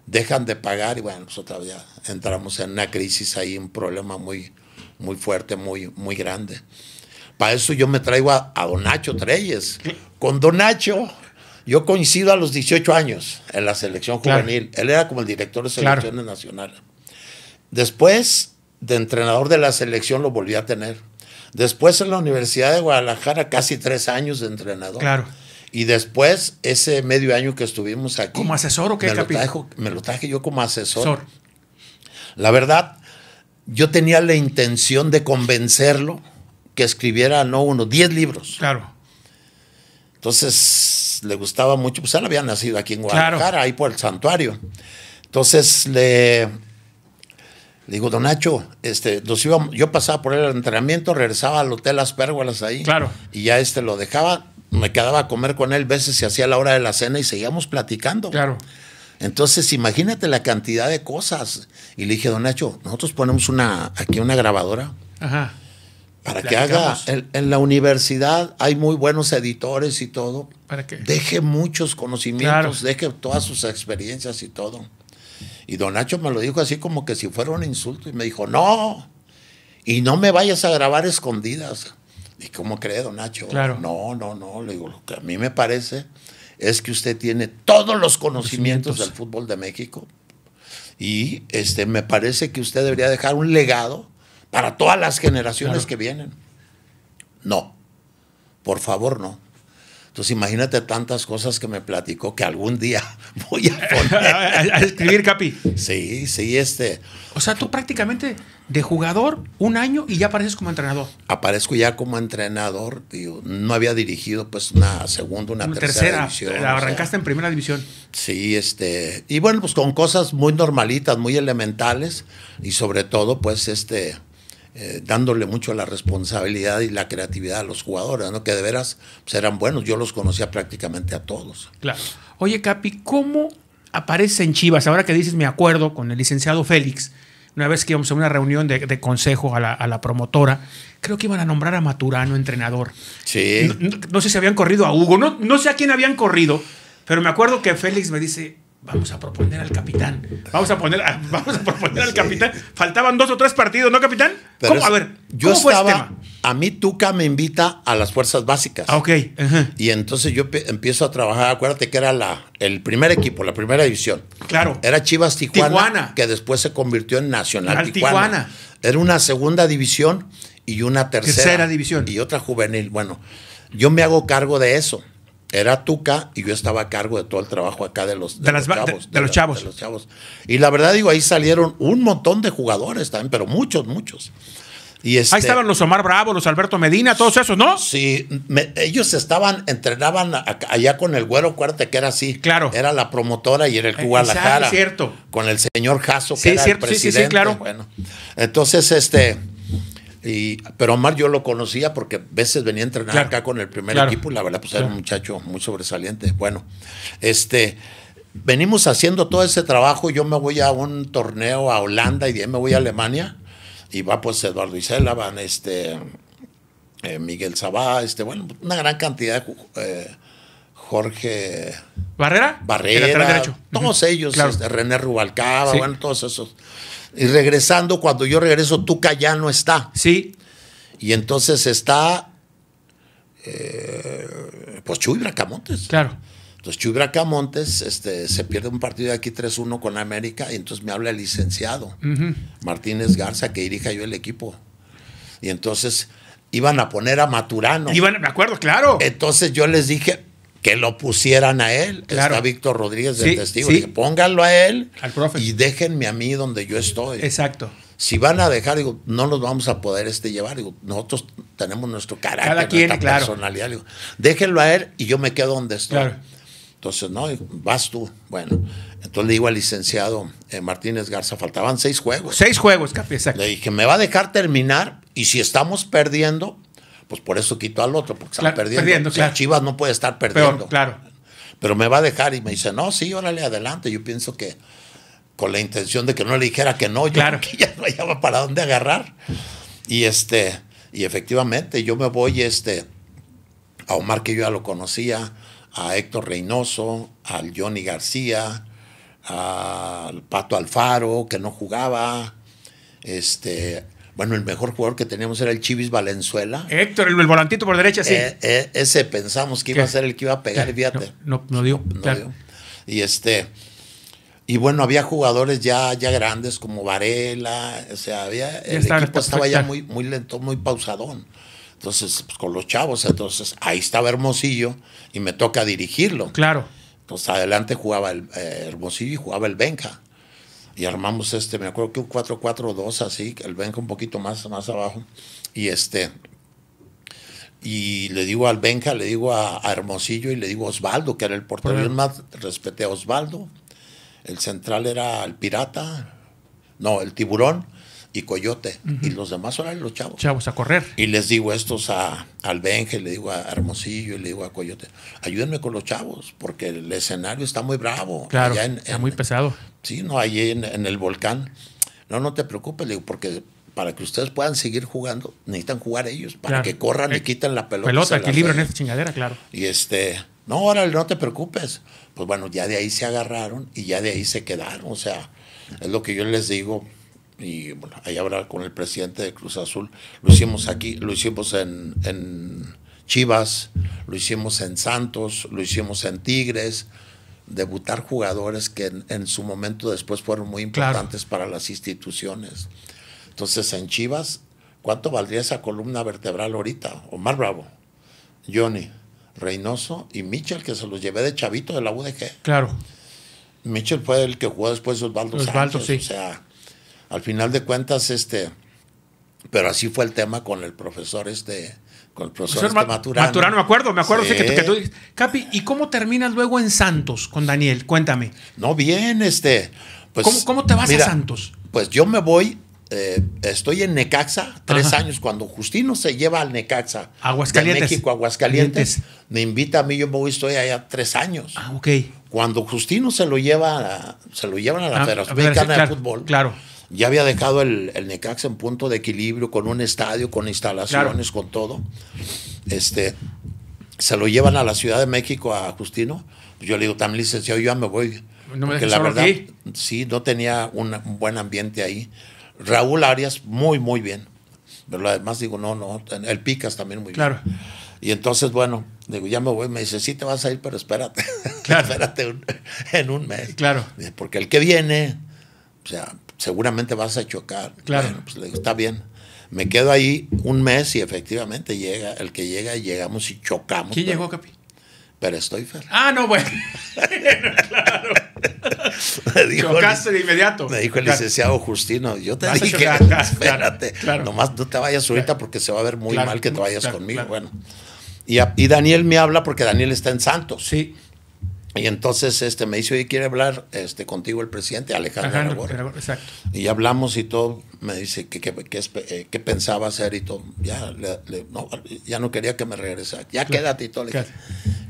dejan de pagar y bueno, nosotros pues ya entramos en una crisis ahí, un problema muy, muy fuerte, muy, muy grande. Para eso yo me traigo a, Don Nacho Treyes. Con Don Nacho yo coincido a los 18 años en la selección juvenil. Él era como el director de selecciones nacionales. Después de entrenador de la selección lo volví a tener. Después en la Universidad de Guadalajara, casi tres años de entrenador. Claro. Y después, ese medio año que estuvimos aquí. ¿Como asesor o qué, me me lo traje yo como asesor. La verdad, yo tenía la intención de convencerlo que escribiera, no uno, diez libros. Claro. Entonces, le gustaba mucho, pues él había nacido aquí en Guadalajara, ahí por el santuario. Entonces, le digo, don Nacho, este, yo pasaba por el entrenamiento, regresaba al hotel Las Pérgolas ahí. Claro. Y ya este lo dejaba, me quedaba a comer con él, veces se hacía la hora de la cena y seguíamos platicando. Claro. Entonces, imagínate la cantidad de cosas. Y le dije, don Nacho, nosotros ponemos una, aquí una grabadora. Para que haga. En, la universidad hay muy buenos editores y todo. ¿Para qué? Deje muchos conocimientos, deje todas sus experiencias y todo. Y don Nacho me lo dijo así como que si fuera un insulto y me dijo, no, y no me vayas a grabar escondidas. ¿Y cómo cree don Nacho? Claro. No, no, no, le digo, lo que a mí me parece es que usted tiene todos los conocimientos, del fútbol de México y este, me parece que usted debería dejar un legado para todas las generaciones que vienen. No, por favor no. Entonces imagínate tantas cosas que me platicó que algún día voy a poner. a, escribir, Capi. Sí, sí, este. O sea, tú prácticamente de jugador un año y ya apareces como entrenador. Aparezco ya como entrenador. no había dirigido pues una segunda, una, tercera, división. La arrancaste en primera división. Sí, este. Y bueno, pues con cosas muy normalitas, muy elementales y sobre todo pues este eh, dándole mucho la responsabilidad y la creatividad a los jugadores, ¿no? que de veras serán pues, eran buenos. Yo los conocía prácticamente a todos. Claro. Oye, Capi, ¿cómo aparece en Chivas? Ahora que dices, me acuerdo con el licenciado Félix, una vez que íbamos a una reunión de, consejo a la, promotora, creo que iban a nombrar a Maturano entrenador. Sí. No, sé si habían corrido a Hugo, no sé a quién habían corrido, pero me acuerdo que Félix me dice, Vamos a proponer al capitán. Vamos a poner, ah, vamos a proponer al capitán. Faltaban dos o tres partidos, ¿no, capitán? ¿Cómo? a ver, yo A mí Tuca me invita a las fuerzas básicas. Ah, ok. Y entonces yo empiezo a trabajar. Acuérdate que era la, el primer equipo, la primera división. Claro. Era Chivas Tijuana, que después se convirtió en Nacional Tijuana. Era una segunda división y una Tercera división. Y otra juvenil. Bueno, yo me hago cargo de eso era Tuca y yo estaba a cargo de todo el trabajo acá de los, chavos, de, los, chavos, Y la verdad digo, ahí salieron un montón de jugadores también, pero muchos, muchos. Y ahí este estaban los Omar Bravo, los Alberto Medina, todos esos, ¿no? Sí, ellos estaban, entrenaban allá con el güero cuarte que era así. Claro. Era la promotora y era el eh, Guadalajara. Es cierto. Con el señor Jasso, que era cierto, el presidente. sí, sí, claro. Bueno, entonces, este pero Omar yo lo conocía porque veces venía a entrenar acá con el primer equipo y la verdad pues era un muchacho muy sobresaliente. Bueno, este, venimos haciendo todo ese trabajo, yo me voy a un torneo a Holanda y de me voy a Alemania y va pues Eduardo Isela, van este, eh, Miguel Sabá, este, bueno, una gran cantidad eh, Jorge Barrera, Barrera, todos ellos, este, René Rubalcaba, bueno, todos esos y regresando, cuando yo regreso, Tuca ya no está. Sí. Y entonces está, eh, pues Chuy Bracamontes. Claro. Entonces Chuy Bracamontes este, se pierde un partido de aquí 3-1 con América y entonces me habla el licenciado Martínez Garza, que dirija yo el equipo. Y entonces iban a poner a Maturano. Iban, me acuerdo, claro. Entonces yo les dije, que lo pusieran a él. Está Víctor Rodríguez del testigo. pónganlo a él y déjenme a mí donde yo estoy. Exacto. Si van a dejar, digo, no los vamos a poder este llevar. Digo, nosotros tenemos nuestro carácter, nuestra personalidad. déjenlo a él y yo me quedo donde estoy. Entonces, no, vas tú. Bueno, entonces le digo al licenciado eh, Martínez Garza, faltaban seis juegos. Seis juegos, Capi, exacto. Le dije, me va a dejar terminar y si estamos perdiendo, pues por eso quito al otro, porque se están perdiendo. Chivas no puede estar perdiendo. Pero, claro. Pero me va a dejar y me dice, no, sí, órale, adelante. Yo pienso que con la intención de que no le dijera que no, yo que ya no hallaba para dónde agarrar. Y este, y efectivamente, yo me voy este, a Omar, que yo ya lo conocía, a Héctor Reynoso, al Johnny García, al Pato Alfaro, que no jugaba, este, bueno, el mejor jugador que teníamos era el Chivis Valenzuela. Héctor, el, volantito por derecha, sí. Eh, eh, ese pensamos que iba a ser el que iba a pegar, eh, fíjate. No, no, dio. No dio. Y este. Y bueno, había jugadores ya, ya grandes como Varela, o sea, había, el equipo estaba ya muy, muy lento, muy pausadón. Entonces, pues, con los chavos, entonces ahí estaba Hermosillo y me toca dirigirlo. Claro. Entonces adelante jugaba el Hermosillo y jugaba el Benja y armamos este, me acuerdo que un 442 así, el Benja un poquito más, más abajo, y este, y le digo al Benja, le digo a, Hermosillo y le digo a Osvaldo, que era el portero, más respeté a Osvaldo, el central era el Pirata, no, el Tiburón, y Coyote. Y los demás eran los chavos. Chavos a correr. Y les digo estos a, al Benje, le digo a Hermosillo, le digo a Coyote, ayúdenme con los chavos, porque el escenario está muy bravo. Claro, está muy pesado. Sí, no, allí en, el volcán. No, no te preocupes, le digo, porque para que ustedes puedan seguir jugando, necesitan jugar ellos, para que corran y eh, quiten la pelota. Pelota, equilibrio en esta chingadera, claro. Y este, no, órale, no te preocupes. Pues bueno, ya de ahí se agarraron y ya de ahí se quedaron. O sea, es lo que yo les digo y bueno, ahí habrá con el presidente de Cruz Azul. Lo hicimos aquí, lo hicimos en, Chivas, lo hicimos en Santos, lo hicimos en Tigres debutar jugadores que en, su momento después fueron muy importantes para las instituciones. Entonces, en Chivas, ¿cuánto valdría esa columna vertebral ahorita? Omar Bravo, Johnny, Reynoso y Mitchell, que se los llevé de chavito de la UDG. Claro. Mitchell fue el que jugó después de Osvaldo, Osvaldo Sí. O sea, al final de cuentas, este, pero así fue el tema con el profesor, este, con el profesor, este Maturano. Maturano, me acuerdo, me acuerdo que, que Capi, ¿y cómo terminas luego en Santos con Daniel? Cuéntame. No, bien, este, pues. ¿Cómo, te vas a Santos? Pues yo me voy eh, estoy en Necaxa, tres años, cuando Justino se lleva al Necaxa. Aguascalientes. México, Aguascalientes. Me invita a mí, yo me voy, estoy allá tres años. Ah, ok. Cuando Justino se lo lleva, se lo llevan a la Federación ah, de Fútbol. Claro ya había dejado el, el Necaxa en punto de equilibrio, con un estadio, con instalaciones, con todo. Este, se lo llevan a la Ciudad de México a Justino. Yo le digo, tan licenciado, yo ya me voy. No me la verdad, aquí. sí, no tenía un, buen ambiente ahí. Raúl Arias, muy, muy bien. Pero además digo, no, no, el Picas también muy claro. bien. Claro. Y entonces, bueno, digo, ya me voy. Me dice, sí te vas a ir, pero espérate. espérate en un mes. Claro. Porque el que viene, o sea, seguramente vas a chocar. Claro. Pues, está bien. Me quedo ahí un mes y efectivamente llega, el que llega, y llegamos y chocamos. ¿Quién llegó, Capi? Pero estoy feliz, Ah, no, bueno. claro. Chocaste de inmediato. Me dijo el licenciado Justino, yo te dije, espérate, nomás no te vayas ahorita porque se va a ver muy mal que te vayas conmigo. Bueno. Y, y Daniel me habla porque Daniel está en Santos. Sí. Y entonces este, me dice, oye, quiere hablar este, contigo el presidente, Alejandro Exacto. Y hablamos y todo, me dice qué que, eh, pensaba hacer y todo. Ya, no, ya no quería que me regresara. Ya quédate y todo.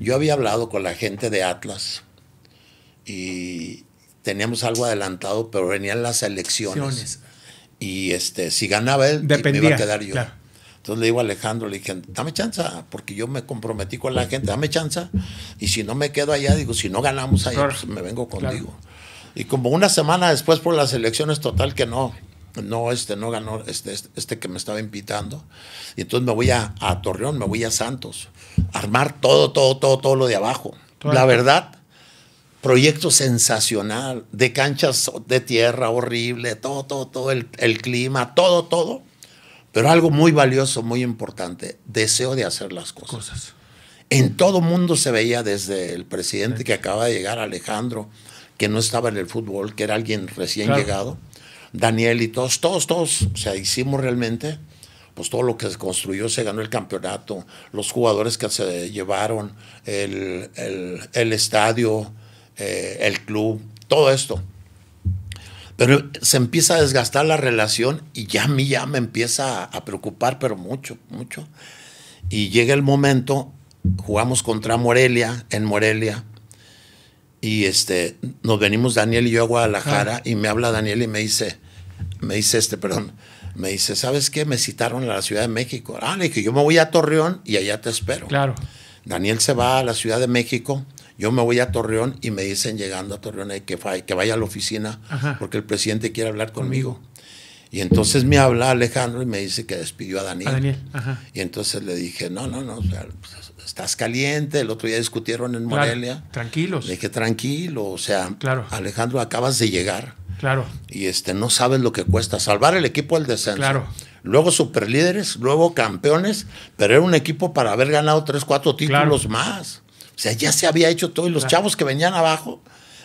Yo había hablado con la gente de Atlas y teníamos algo adelantado, pero venían las elecciones. Y este, si ganaba él, me iba a quedar yo. Entonces le digo a Alejandro, le dije, dame chance porque yo me comprometí con la gente, dame chance Y si no me quedo allá, digo, si no ganamos allá, pues me vengo contigo. Y como una semana después por las elecciones, total que no, no, este, no ganó este, este, este que me estaba invitando. Y entonces me voy a, Torreón, me voy a Santos, armar todo, todo, todo, todo lo de abajo. La verdad, proyecto sensacional, de canchas de tierra horrible, todo, todo, todo, el clima, todo, todo pero algo muy valioso, muy importante, deseo de hacer las cosas. En todo mundo se veía desde el presidente que acaba de llegar, Alejandro, que no estaba en el fútbol, que era alguien recién llegado, Daniel y todos, todos, todos, o sea, hicimos realmente, pues todo lo que se construyó, se ganó el campeonato, los jugadores que se llevaron, el, estadio, eh, el club, todo esto. Pero se empieza a desgastar la relación y ya a mí ya me empieza a preocupar, pero mucho, mucho. Y llega el momento, jugamos contra Morelia, en Morelia, y este, nos venimos Daniel y yo a Guadalajara, ah. y me habla Daniel y me dice, me dice este, perdón, me dice, ¿sabes qué? Me citaron a la Ciudad de México. Ah, le dije, yo me voy a Torreón y allá te espero. Claro. Daniel se va a la Ciudad de México yo me voy a Torreón y me dicen llegando a Torreón que, que vaya a la oficina porque el presidente quiere hablar conmigo. Y entonces me habla Alejandro y me dice que despidió a Daniel. Y entonces le dije, no, no, no, pues, estás caliente, el otro día discutieron en Morelia. tranquilos. Le dije, tranquilo, o sea, Alejandro, acabas de llegar. Claro. Y este, no sabes lo que cuesta salvar el equipo del descenso. Claro. Luego superlíderes, luego campeones, pero era un equipo para haber ganado tres, cuatro títulos más. O sea, ya se había hecho todo y los chavos que venían abajo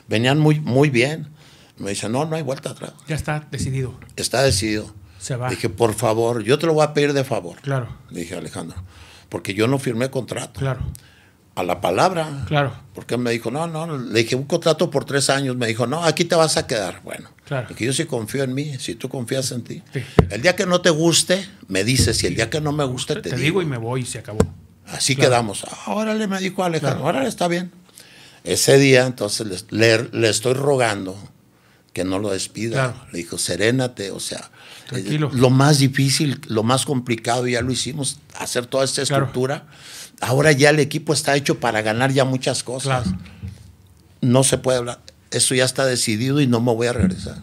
venían muy, muy bien. Me dice, no, no hay vuelta atrás. Ya está decidido. Está decidido. Se va. Dije, por favor, yo te lo voy a pedir de favor. Claro. Dije, Alejandro, porque yo no firmé contrato. Claro. A la palabra. Claro. Porque me dijo, no, no, le dije, un contrato por tres años. Me dijo, no, aquí te vas a quedar. Bueno. Claro. Dije, yo sí confío en mí, si tú confías en ti. El día que no te guste, me dices, y el día que no me guste, te, te digo. digo y me voy y se acabó. Así quedamos. ahora órale, me dijo Alejandro, ahora órale, está bien. Ese día, entonces, le, estoy rogando que no lo despida. Le dijo, serénate, o sea, eh, lo más difícil, lo más complicado, ya lo hicimos, hacer toda esta estructura. Ahora ya el equipo está hecho para ganar ya muchas cosas. No se puede hablar. Eso ya está decidido y no me voy a regresar.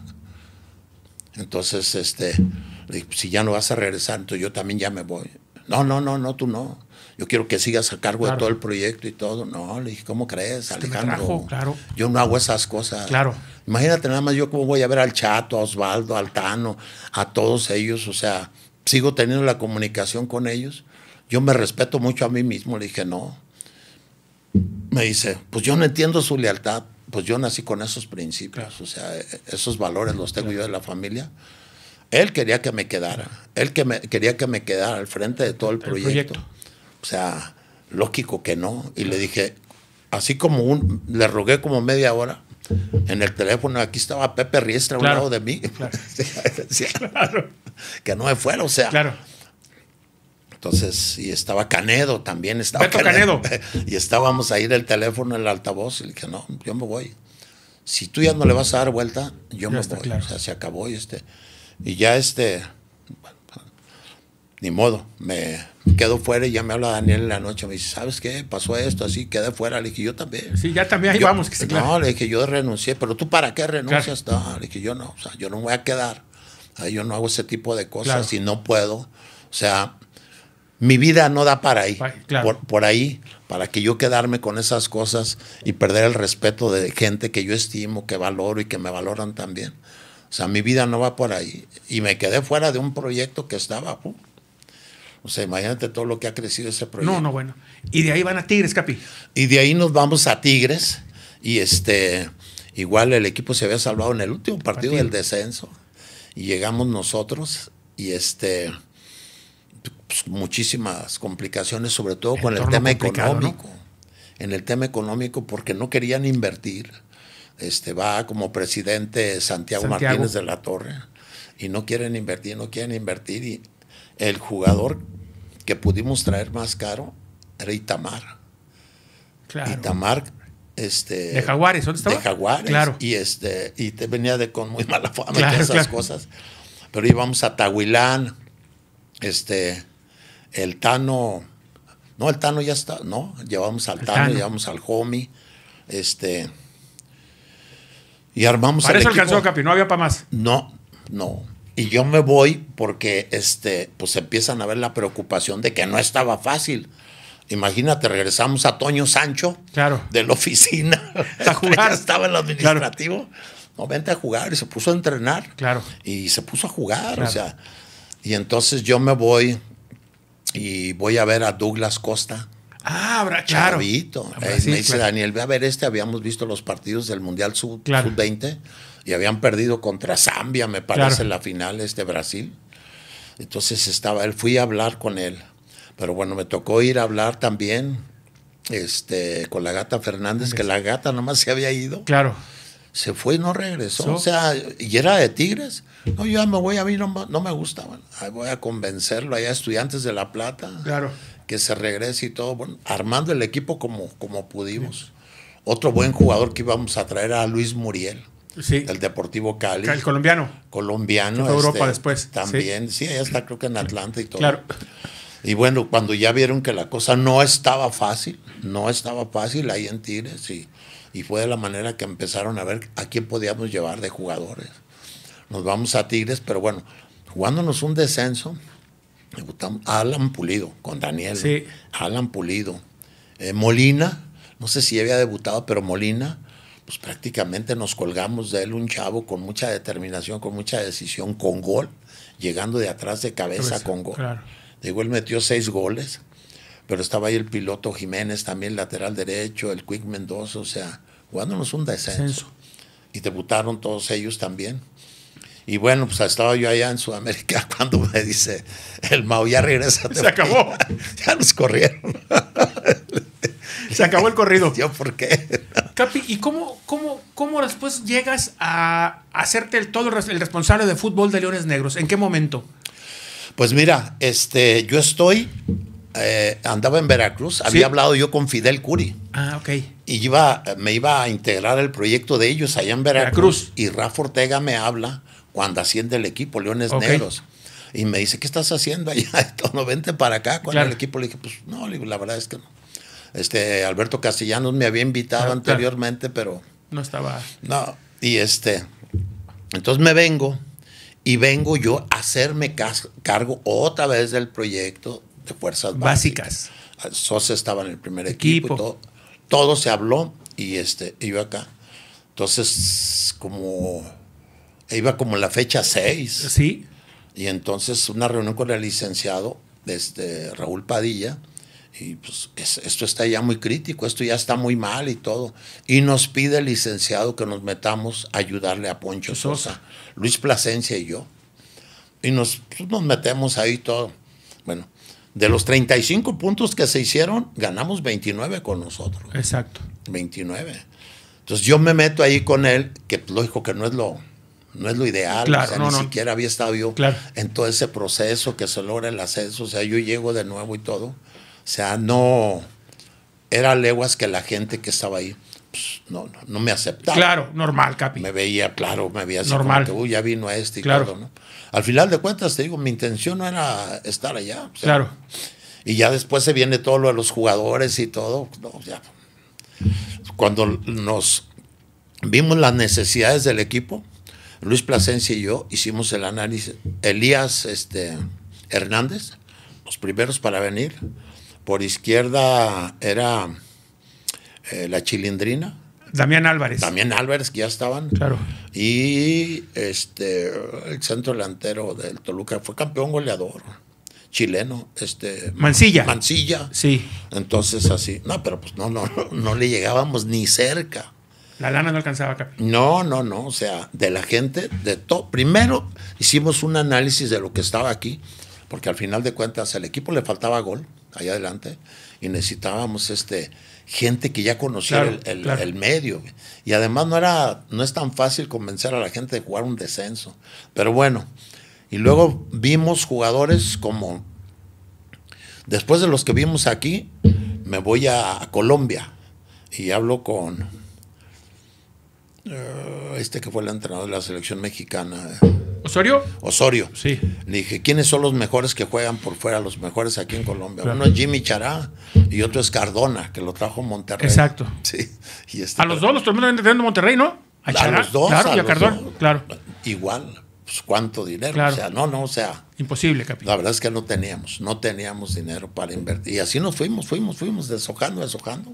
Entonces, este, si ya no vas a regresar, entonces yo también ya me voy. No, no, no, no, tú no yo quiero que sigas a cargo de todo el proyecto y todo. No, le dije, ¿cómo crees, este Alejandro? Yo no hago esas cosas. Imagínate nada más yo cómo voy a ver al Chato, a Osvaldo, al Tano, a todos ellos. O sea, sigo teniendo la comunicación con ellos. Yo me respeto mucho a mí mismo. Le dije, no. Me dice, pues yo no entiendo su lealtad. Pues yo nací con esos principios. O sea, esos valores los tengo yo de la familia. Él quería que me quedara. Él que me, quería que me quedara al frente de todo el, proyecto. O sea, lógico que no. Y le dije, así como un, le rogué como media hora en el teléfono, aquí estaba Pepe Riestra a un lado de mí. Claro. claro. Que no me fuera, o sea. Claro. Entonces, y estaba Canedo también. Estaba Canedo. Y estábamos ahí del teléfono en el altavoz. Y le dije, no, yo me voy. Si tú ya no le vas a dar vuelta, yo me voy. Claro. O sea, se acabó y este. Y ya este. Pues, ni modo, me, quedó fuera y ya me habla Daniel en la noche. Me dice, ¿sabes qué? Pasó esto, así, quedé fuera. Le dije, yo también. Sí, ya también ahí vamos. Que claro. No, le dije, yo renuncié, pero tú para qué renuncias? le dije, yo no, o sea, yo no voy a quedar. Yo no hago ese tipo de cosas y no puedo. O sea, mi vida no da para ahí. Por, ahí, para que yo quedarme con esas cosas y perder el respeto de gente que yo estimo, que valoro y que me valoran también. O sea, mi vida no va por ahí. Y me quedé fuera de un proyecto que estaba. O sea, imagínate todo lo que ha crecido ese proyecto. No, no, bueno. Y de ahí van a Tigres, Capi. Y de ahí nos vamos a Tigres. Y este, igual el equipo se había salvado en el último partido, del descenso. Y llegamos nosotros. Y este, pues, muchísimas complicaciones, sobre todo con el tema económico. En el tema económico, porque no querían invertir. Este, va como presidente Santiago, Santiago. Martínez de la Torre y no quieren invertir, no quieren invertir y el jugador que pudimos traer más caro era Itamar. Claro. Itamar este, de Jaguares, ¿dónde estaba? De Jaguares. Claro. Y, este, y te venía de con muy mala fama y esas cosas. Pero íbamos a Tahuilán, este, el Tano, no, el Tano ya está, no, llevamos al Tano, llevamos al Homie, este, y armamos Para eso alcanzó Capi, no había para más. No, no. Y yo me voy porque este, pues empiezan a ver la preocupación de que no estaba fácil. Imagínate, regresamos a Toño Sancho claro. de la oficina. A jugar. estaba en el administrativo. No, vente a jugar. Y se puso a entrenar. Claro. Y se puso a jugar. O sea, y entonces yo me voy y voy a ver a Douglas Costa. Ah, brachado. claro. me dice Daniel, ve a ver este. Habíamos visto los partidos del Mundial Sub-20. sub 20 y habían perdido contra Zambia, me parece, en la final este Brasil. Entonces estaba él, fui a hablar con él. Pero bueno, me tocó ir a hablar también este, con la gata Fernández, que la gata nomás se había ido. Claro. Se fue y no regresó. O sea, y era de Tigres. No, yo ya me voy, a mí no, me gusta. voy a convencerlo allá, estudiantes de La Plata. Claro. Que se regrese y todo. Bueno, armando el equipo como, como pudimos. Otro buen jugador que íbamos a traer a Luis Muriel sí. Deportivo Cali. El colombiano. Colombiano. Europa este, después. También, sí, ahí está creo que en Atlanta y todo. Claro. Y bueno, cuando ya vieron que la cosa no estaba fácil, no estaba fácil ahí en Tigres y, y fue de la manera que empezaron a ver a quién podíamos llevar de jugadores. Nos vamos a Tigres, pero bueno, jugándonos un descenso, debutamos Alan Pulido con Daniel. Sí. Alan Pulido. Eh, Molina, no sé si había debutado, pero Molina pues prácticamente nos colgamos de él un chavo con mucha determinación, con mucha decisión, con gol, llegando de atrás de cabeza, con gol. de igual metió seis goles, pero estaba ahí el piloto Jiménez, también lateral derecho, el Quick Mendoza, o sea, jugándonos un descenso. descenso. Y debutaron todos ellos también. Y bueno, pues estaba yo allá en Sudamérica cuando me dice el Mao, ya regresa. Se acabó. Ya, nos corrieron. Se acabó el corrido. Yo, ¿por qué? Capi, ¿y cómo, cómo, cómo después llegas a hacerte el todo el responsable de fútbol de Leones Negros? ¿En qué momento? Pues mira, este, yo estoy, eh, andaba en Veracruz, había hablado yo con Fidel Curi. Ah, ok. Y me iba a integrar el proyecto de ellos allá en Veracruz. Veracruz. Y Rafa Ortega me habla cuando asciende el equipo, Leones Negros. Y me dice, ¿qué estás haciendo allá? no, vente para acá. Cuando el equipo le dije, pues no, la verdad es que no. Este, Alberto Castellanos me había invitado ah, anteriormente, pero... No estaba... No, y este... Entonces me vengo y vengo yo a hacerme cargo otra vez del proyecto de fuerzas básicas. básicas. Sosa estaba en el primer equipo, todo, todo se habló y este y yo acá. Entonces, como e iba como la fecha 6. Sí. Y entonces una reunión con el licenciado este, Raúl Padilla. Y pues esto está ya muy crítico, esto ya está muy mal y todo. Y nos pide el licenciado que nos metamos a ayudarle a Poncho Sosa, Luis Plasencia y yo. Y nos, pues, nos metemos ahí todo. Bueno, de los 35 puntos que se hicieron, ganamos 29 con nosotros. Exacto. 29. Entonces yo me meto ahí con él, que pues, lógico que no es lo, no es lo ideal, ni siquiera había estado yo en todo ese proceso que se logra el ascenso, o sea, yo llego de nuevo y todo, o sea, no, era leguas que la gente que estaba ahí, pues, no, no, me aceptaba. Claro, normal, Capi. Me veía, claro, me veía así normal. ya vino este y claro. ¿no? Al final de cuentas, te digo, mi intención no era estar allá. claro. Y ya después se viene todo lo de los jugadores y todo, no, Cuando nos vimos las necesidades del equipo, Luis Plasencia y yo hicimos el análisis. Elías este, Hernández, los primeros para venir. Por izquierda era eh, la chilindrina. Damián Álvarez. Damián Álvarez, que ya estaban. Claro. Y este, el centro delantero del Toluca fue campeón goleador chileno, este Mancilla. Mancilla. Sí. Entonces así, no, pero pues no, no, no le llegábamos ni cerca. La lana no alcanzaba acá. No, no, no. O sea, de la gente, de todo. Primero hicimos un análisis de lo que estaba aquí, porque al final de cuentas al equipo le faltaba gol ahí adelante y necesitábamos este gente que ya conocía el, medio. Y además no era, no es tan fácil convencer a la gente de jugar un descenso. Pero bueno, y luego vimos jugadores como después de los que vimos aquí, me voy a Colombia y hablo con eh, este que fue el entrenador de la selección mexicana. Eh, ¿Osorio? Osorio. Sí. Le dije, ¿quiénes son los mejores que juegan por fuera, los mejores aquí en Colombia? Uno es Jimmy Chará y otro es Cardona, que lo trajo Monterrey. Exacto. Sí. Y este a los dos los terminan entrenando Monterrey, ¿no? A, los dos. Claro, y a Cardona. claro. Igual, pues cuánto dinero. O sea, no, no, o sea. Imposible, capitán. La verdad es que no teníamos, no teníamos dinero para invertir. Y así nos fuimos, fuimos, fuimos, deshojando, deshojando.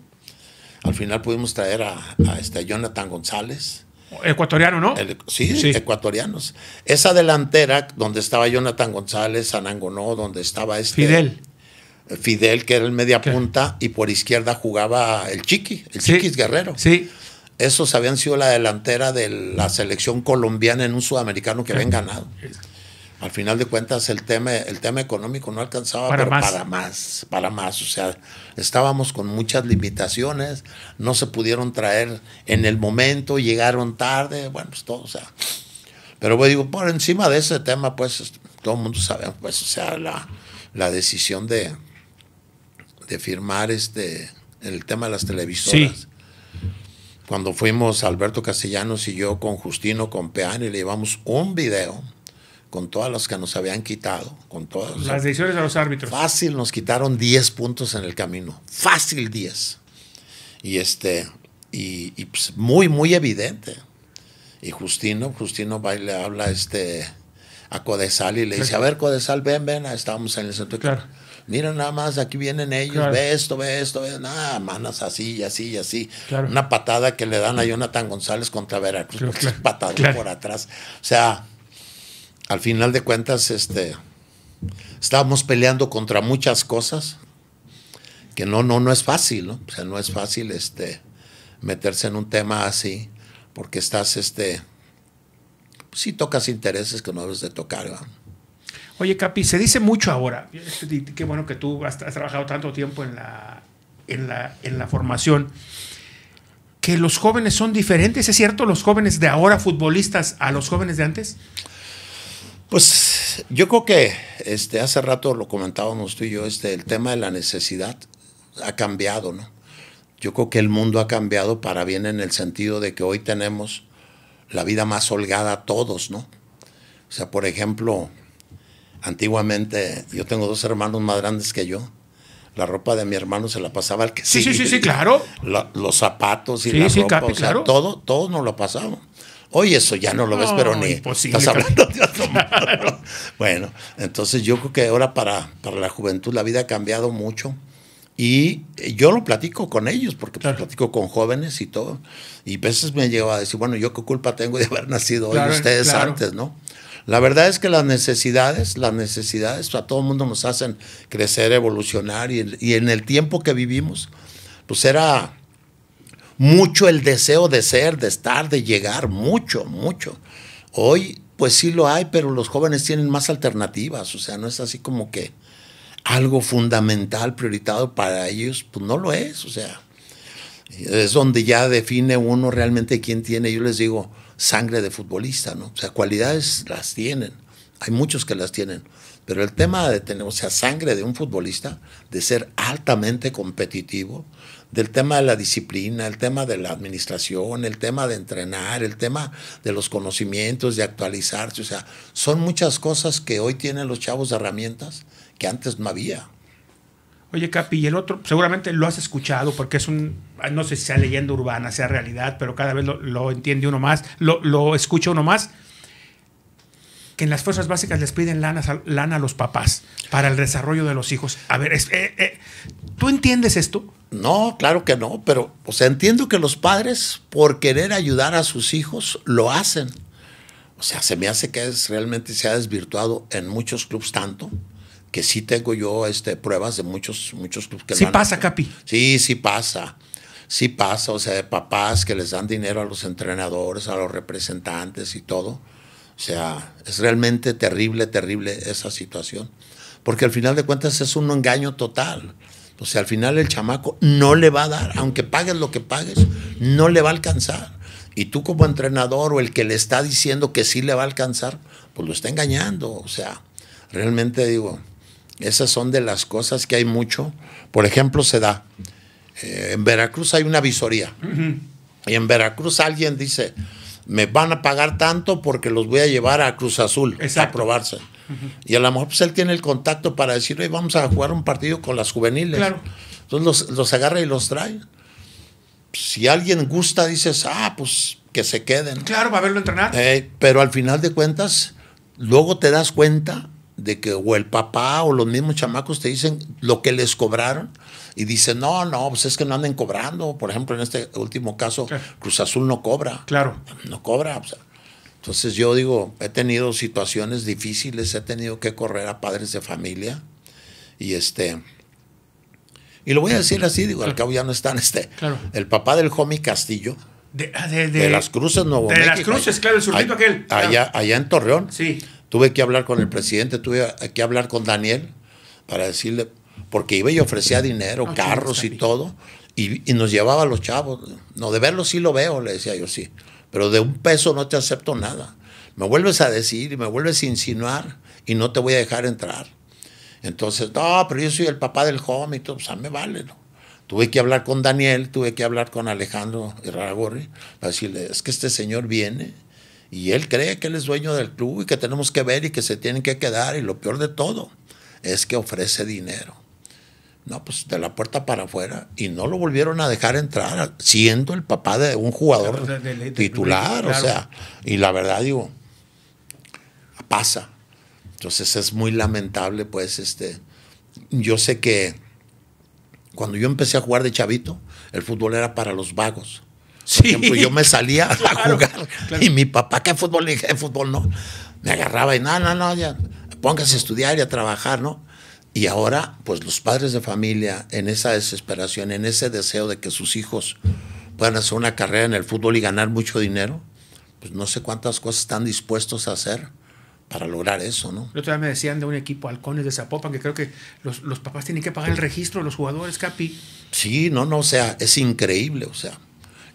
Al final pudimos traer a, este, Jonathan González. Ecuatoriano, ¿no? sí, ecuatorianos. Esa delantera donde estaba Jonathan González, Anangonó, donde estaba este. Fidel. Fidel, que era el media punta, y por izquierda jugaba el Chiqui, el Chiquis Guerrero. Sí. Esos habían sido la delantera de la selección colombiana en un sudamericano que habían ganado al final de cuentas el tema, el tema económico no alcanzaba para, más. para más, O sea, estábamos con muchas limitaciones, no se pudieron traer en el momento, llegaron tarde, bueno, pues todo, o sea. Pero pues, digo, por encima de ese tema, pues todo el mundo sabe, pues, o sea, la, decisión de, de firmar este el tema de las televisoras. Cuando fuimos Alberto Castellanos y yo con Justino con y le llevamos un video con todas las que nos habían quitado, con todas las decisiones de los árbitros. Fácil, nos quitaron 10 puntos en el camino, fácil 10. Y este y, pues muy muy evidente. Y Justino, Justino va y le habla a este a Codesal y le dice, a ver Codesal, ven, ven, estamos en el centro. Claro. Mira nada más, aquí vienen ellos, ve esto, ve esto, ve nada, manas así y así y así. Una patada que le dan a Jonathan González contra Veracruz, pues, patada por atrás. O sea, al final de cuentas, este, estábamos peleando contra muchas cosas que no, no, no es fácil, ¿no? O sea, no es fácil este, meterse en un tema así, porque estás, este, si pues tocas intereses que no debes de tocar, Oye, Capi, se dice mucho ahora. Qué bueno que tú has, has trabajado tanto tiempo en la, en la, en la formación. Que los jóvenes son diferentes, ¿es cierto? Los jóvenes de ahora futbolistas a los jóvenes de antes. Pues yo creo que este, hace rato lo comentábamos tú y yo, este, el tema de la necesidad ha cambiado, ¿no? Yo creo que el mundo ha cambiado para bien en el sentido de que hoy tenemos la vida más holgada a todos, ¿no? O sea, por ejemplo, antiguamente yo tengo dos hermanos más grandes que yo. La ropa de mi hermano se la pasaba al que sí. Sí, sí, sí, claro. los zapatos y sí, la o sea, todo, todos nos lo pasamos. Hoy eso ya no lo ves, pero ni estás hablando de otro mundo. Bueno, entonces yo creo que ahora para, para la juventud la vida ha cambiado mucho. Y eh, yo lo platico con ellos, porque pues, platico con jóvenes y todo. Y a veces me llegaba a decir, bueno, yo qué culpa tengo de haber nacido hoy ustedes antes, ¿no? La verdad es que las necesidades, las necesidades a todo el mundo nos hacen crecer, evolucionar. Y, y en el tiempo que vivimos, pues era mucho el deseo de ser, de estar, de llegar, mucho, mucho. Hoy, pues sí lo hay, pero los jóvenes tienen más alternativas, o sea, no es así como que algo fundamental, prioritario para ellos, pues no lo es, o sea, es donde ya define uno realmente quién tiene, yo les digo, sangre de futbolista, ¿no? O sea, cualidades las tienen, hay muchos que las tienen, pero el tema de tener, o sea, sangre de un futbolista, de ser altamente competitivo, del tema de la disciplina, el tema de la administración, el tema de entrenar, el tema de los conocimientos, de actualizarse, o sea, son muchas cosas que hoy tienen los chavos de herramientas que antes no había. Oye, Capi, y el otro, seguramente lo has escuchado porque es un, no sé si sea leyenda urbana, sea realidad, pero cada vez lo, lo entiende uno más, lo, lo escucha uno más que en las fuerzas básicas les piden lana, lana a los papás para el desarrollo de los hijos. A ver, eh, eh, ¿tú entiendes esto? No, claro que no, pero, o sea, entiendo que los padres, por querer ayudar a sus hijos, lo hacen. O sea, se me hace que es, realmente se ha desvirtuado en muchos clubes tanto que sí tengo yo este, pruebas de muchos, muchos clubes que... Sí pasa, Capi. Sí, sí pasa. Sí pasa, o sea, de papás que les dan dinero a los entrenadores, a los representantes y todo o sea, es realmente terrible, terrible esa situación. Porque al final de cuentas es un engaño total. O sea, al final el chamaco no le va a dar, aunque pagues lo que pagues, no le va a alcanzar. Y tú como entrenador o el que le está diciendo que sí le va a alcanzar, pues lo está engañando. O sea, realmente digo, esas son de las cosas que hay mucho. Por ejemplo, se da, eh, en Veracruz hay una visoría. Y en Veracruz alguien dice, me van a pagar tanto porque los voy a llevar a Cruz Azul Exacto. a probarse. Y a lo mejor pues, él tiene el contacto para decir, vamos a jugar un partido con las juveniles. Claro. Entonces los, agarra y los trae. Si alguien gusta, dices, ah, pues que se queden. Claro, va a verlo entrenar. Eh, pero al final de cuentas, luego te das cuenta de que o el papá o los mismos chamacos te dicen lo que les cobraron y dicen, no, no, pues es que no anden cobrando. Por ejemplo, en este último caso, Cruz Azul no cobra. Claro. No cobra. entonces yo digo, he tenido situaciones difíciles, he tenido que correr a padres de familia y este... Y lo voy a eh, decir así, digo, al cabo ya no están este... Claro. El papá del homie Castillo, de, ah, las cruces Nuevo de México. De las cruces, claro, el surgito aquel. Allá, allá en Torreón. Sí. Tuve que hablar con el presidente, tuve que hablar con Daniel para decirle, porque iba y ofrecía dinero, carros y todo, y, nos llevaba a los chavos. No, de verlo sí lo veo, le decía yo sí, pero de un peso no te acepto nada. Me vuelves a decir y me vuelves a insinuar y no te voy a dejar entrar. Entonces, no, pero yo soy el papá del joven y todo, o pues, sea, me vale, ¿no? Tuve que hablar con Daniel, tuve que hablar con Alejandro Gorri para decirle, es que este señor viene y él cree que él es dueño del club y que tenemos que ver y que se tienen que quedar. Y lo peor de todo es que ofrece dinero. No, pues de la puerta para afuera. Y no lo volvieron a dejar entrar, siendo el papá de un jugador titular. O sea, y la verdad digo, pasa. Entonces es muy lamentable, pues, este. Yo sé que cuando yo empecé a jugar de chavito, el fútbol era para los vagos. Sí. yo me salía a jugar y mi papá, que fútbol? Le dije, fútbol no. Me agarraba y no, no, no, ya, póngase a estudiar y a trabajar, ¿no? Y ahora, pues los padres de familia, en esa desesperación, en ese deseo de que sus hijos puedan hacer una carrera en el fútbol y ganar mucho dinero, pues no sé cuántas cosas están dispuestos a hacer para lograr eso, ¿no? Yo todavía me decían de un equipo Halcones de Zapopan que creo que los, los papás tienen que pagar el registro de los jugadores, Capi. Sí, no, no, o sea, es increíble, o sea.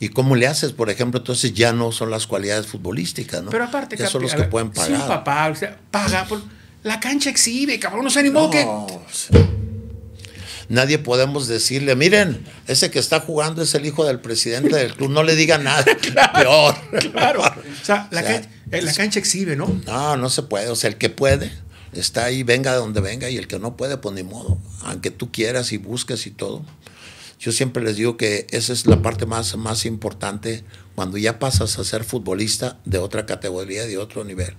¿Y cómo le haces? Por ejemplo, entonces ya no son las cualidades futbolísticas, ¿no? Pero aparte, ya son los que pueden pagar. papá, o sea, paga por... La cancha exhibe, cabrón, no se animó que... Nadie podemos decirle, miren, ese que está jugando es el hijo del presidente del club, no le diga nada. claro, Peor. Claro. O sea, la, cancha, eh, la cancha exhibe, ¿no? No, no se puede. O sea, el que puede, está ahí, venga de donde venga, y el que no puede, pues ni modo. Aunque tú quieras y busques y todo, yo siempre les digo que esa es la parte más, más importante cuando ya pasas a ser futbolista de otra categoría, de otro nivel.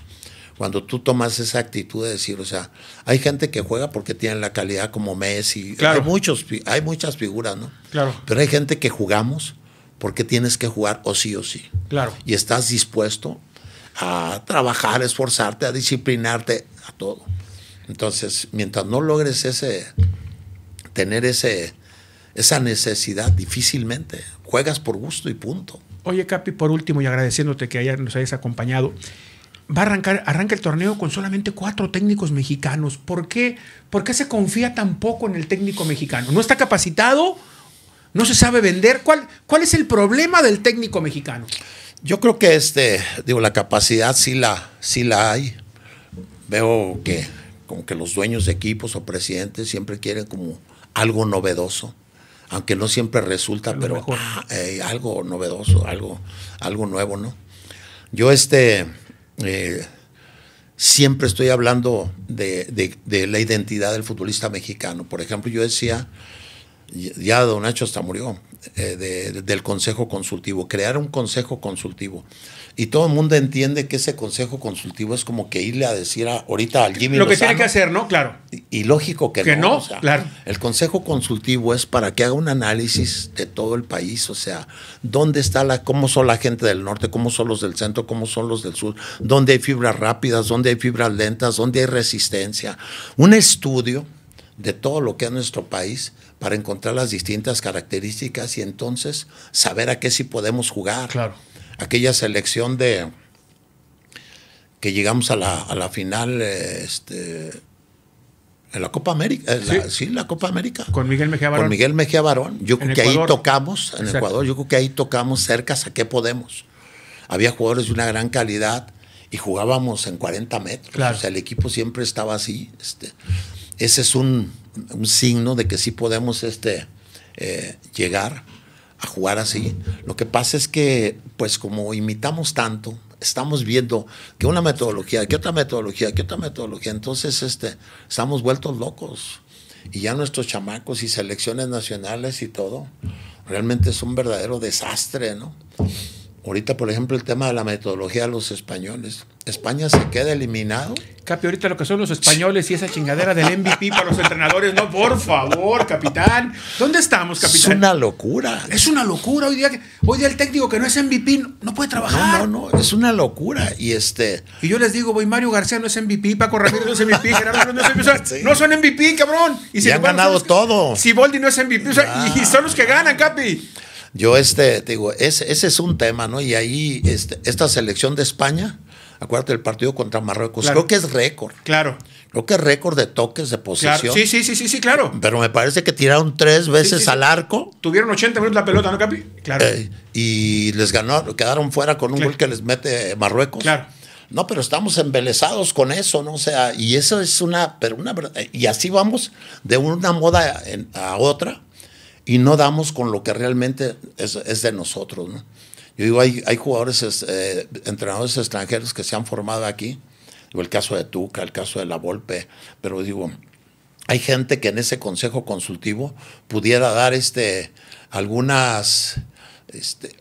Cuando tú tomas esa actitud de decir, o sea, hay gente que juega porque tiene la calidad como Messi, claro. hay, muchos, hay muchas figuras, ¿no? Claro. Pero hay gente que jugamos porque tienes que jugar o sí o sí. Claro. Y estás dispuesto a trabajar, a esforzarte, a disciplinarte, a todo. Entonces, mientras no logres ese, tener ese, esa necesidad difícilmente. Juegas por gusto y punto. Oye, Capi, por último, y agradeciéndote que nos hayas acompañado, va a arrancar, arranca el torneo con solamente cuatro técnicos mexicanos. ¿Por qué, ¿Por se confía tan poco en el técnico mexicano? ¿No está capacitado? ¿No se sabe vender? ¿Cuál, cuál es el problema del técnico mexicano? Yo creo que este, digo, la capacidad sí la, sí la hay. Veo que como que los dueños de equipos o presidentes siempre quieren como algo novedoso aunque no siempre resulta, pero ah, eh, algo novedoso, algo, algo nuevo, ¿no? Yo este eh, siempre estoy hablando de, la identidad del futbolista mexicano. Por ejemplo, yo decía, ya Don Nacho hasta murió, eh, del consejo consultivo, crear un consejo consultivo y todo el mundo entiende que ese consejo consultivo es como que irle a decir ahorita al Jimmy Lo que tiene que hacer, ¿no? Claro. Y, lógico que, que no. claro. El consejo consultivo es para que haga un análisis de todo el país, o sea, dónde está la, cómo son la gente del norte, cómo son los del centro, cómo son los del sur, dónde hay fibras rápidas, dónde hay fibras lentas, dónde hay resistencia. Un estudio de todo lo que es nuestro país para encontrar las distintas características y entonces saber a qué sí podemos jugar. Claro aquella selección de que llegamos a la, final este, en la Copa América. Eh, ¿Sí? La, Copa América. Con Miguel Mejía Barón. Con Miguel Mejía Barón. Yo creo que ahí tocamos, en Ecuador, yo creo que ahí tocamos cerca, qué Podemos. Había jugadores de una gran calidad y jugábamos en 40 metros. Claro. O sea, el equipo siempre estaba así. Este, ese es un, signo de que sí podemos este, eh, llegar jugar así. Lo que pasa es que, pues como imitamos tanto, estamos viendo que una metodología, que otra metodología, que otra metodología, entonces este, estamos vueltos locos. Y ya nuestros chamacos y selecciones nacionales y todo, realmente es un verdadero desastre, ¿no? Ahorita, por ejemplo, el tema de la metodología de los españoles. España se queda eliminado. Capi, ahorita lo que son los españoles y esa chingadera del MVP para los entrenadores, no, por favor, capitán. ¿Dónde estamos, capitán? Es una locura. Es una locura. Hoy día, hoy el técnico que no es MVP no puede trabajar. No, no, es una locura. Y este. Y yo les digo, voy, Mario García no es MVP, Paco Ramírez no es MVP, Gerardo no es MVP. No son MVP, cabrón. Y, si han ganado todo. Si Boldi no es MVP, y ah. son los que ganan, Capi. Yo, este, te digo, ese, es un tema, ¿no? Y ahí, este, esta selección de España, acuérdate el partido contra Marruecos, creo que es récord. Claro. Creo que es récord de toques de posición. Sí, sí, sí, sí, sí, claro. Pero me parece que tiraron tres veces al arco. Tuvieron 80 minutos la pelota, ¿no, Capi? Claro. Eh, y les ganó, quedaron fuera con un gol que les mete Marruecos. Claro. No, pero estamos embelesados con eso, ¿no? O sea, y eso es una, pero una verdad, y así vamos de una moda a otra y no damos con lo que realmente es, de nosotros. Yo digo, hay, jugadores, eh, entrenadores extranjeros que se han formado aquí, el caso de Tuca, el caso de La Volpe, pero digo, hay gente que en ese consejo consultivo pudiera dar este, algunas, este,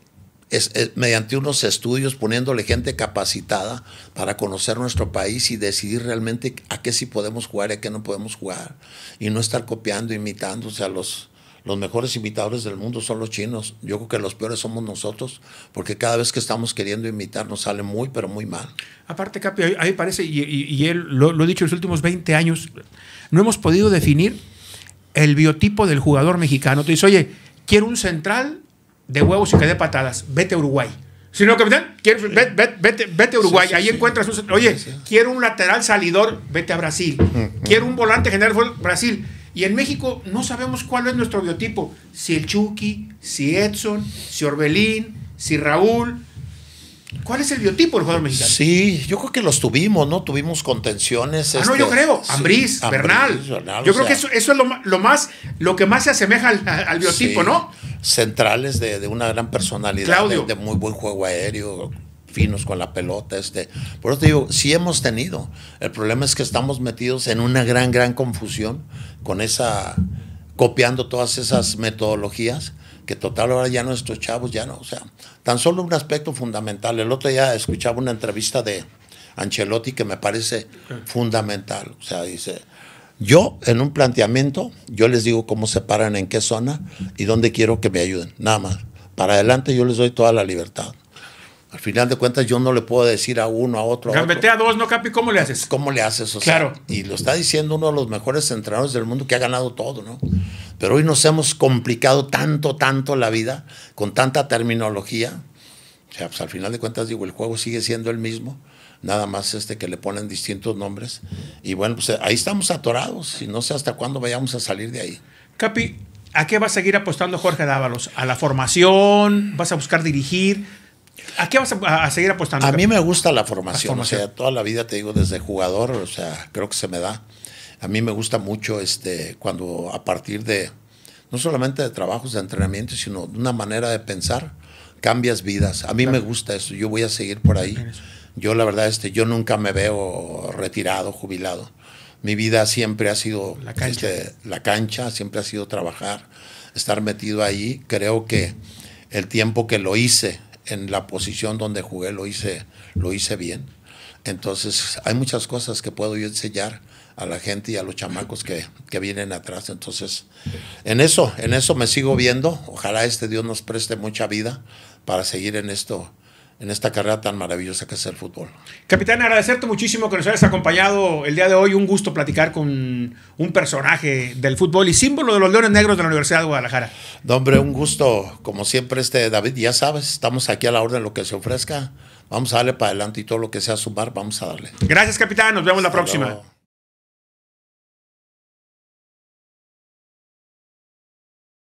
mediante unos estudios, poniéndole gente capacitada para conocer nuestro país y decidir realmente a qué sí podemos jugar y a qué no podemos jugar, y no estar copiando, imitándose a los los mejores imitadores del mundo son los chinos. Yo creo que los peores somos nosotros, porque cada vez que estamos queriendo imitar nos sale muy, pero muy mal. Aparte, Capi, a mí parece, y, él lo, he dicho en los últimos 20 años, no hemos podido definir el biotipo del jugador mexicano. Te dice, oye, quiero un central de huevos y que dé patadas, vete a Uruguay. Si no, capitán, vete, vete, a Uruguay, ahí encuentras un... Oye, quiero un lateral salidor, vete a Brasil. Quiero un volante general, Brasil y en México no sabemos cuál es nuestro biotipo. Si el Chucky, si Edson, si Orbelín, si Raúl. ¿Cuál es el biotipo del jugador mexicano? Sí, yo creo que los tuvimos, ¿no? Tuvimos contenciones. Ah, no, este, yo creo. Ambriz, Bernal. Yo creo que eso, es lo, más, lo que más se asemeja al, al biotipo, ¿no? Centrales de, una gran personalidad, de, muy buen juego aéreo, finos con la pelota. Este. Por eso te digo, sí hemos tenido. El problema es que estamos metidos en una gran, gran confusión con esa, copiando todas esas metodologías que total ahora ya nuestros chavos ya no, o sea, tan solo un aspecto fundamental. El otro día escuchaba una entrevista de Ancelotti que me parece fundamental. O sea, dice, yo en un planteamiento, yo les digo cómo se paran, en qué zona y dónde quiero que me ayuden, nada más. Para adelante yo les doy toda la libertad. Al final de cuentas, yo no le puedo decir a uno, a otro. a dos, ¿no, Capi? ¿Cómo le haces? ¿Cómo le haces? O claro. y lo está diciendo uno de los mejores entrenadores del mundo que ha ganado todo, ¿no? Pero hoy nos hemos complicado tanto, tanto la vida, con tanta terminología. O sea, pues al final de cuentas, digo, el juego sigue siendo el mismo, nada más este que le ponen distintos nombres. Y bueno, pues ahí estamos atorados y no sé hasta cuándo vayamos a salir de ahí. Capi, ¿a qué va a seguir apostando Jorge Dávalos? ¿A la formación? ¿Vas a buscar dirigir? ¿A qué vas a, seguir apostando? A mí me gusta la formación, O sea, toda la vida te digo, desde jugador, o sea, creo que se me da. A mí me gusta mucho este, cuando a partir de, no solamente de trabajos de entrenamiento, sino de una manera de pensar, cambias vidas. A mí me gusta eso. Yo voy a seguir por ahí. Yo, la verdad, este, yo nunca me veo retirado, jubilado. Mi vida siempre ha sido la cancha este, siempre ha sido trabajar, estar metido ahí. Creo que el tiempo que lo hice en la posición donde jugué lo hice, lo hice bien. Entonces hay muchas cosas que puedo yo enseñar a la gente y a los chamacos que, que, vienen atrás. Entonces, en eso, en eso me sigo viendo. Ojalá este Dios nos preste mucha vida para seguir en esto, en esta carrera tan maravillosa que es el fútbol. Capitán, agradecerte muchísimo que nos hayas acompañado el día de hoy. Un gusto platicar con un personaje del fútbol y símbolo de los Leones Negros de la Universidad de Guadalajara. No, hombre, un gusto, como siempre, este David, ya sabes, estamos aquí a la orden de lo que se ofrezca. Vamos a darle para adelante y todo lo que sea sumar, vamos a darle. Gracias, capitán. Nos vemos la próxima.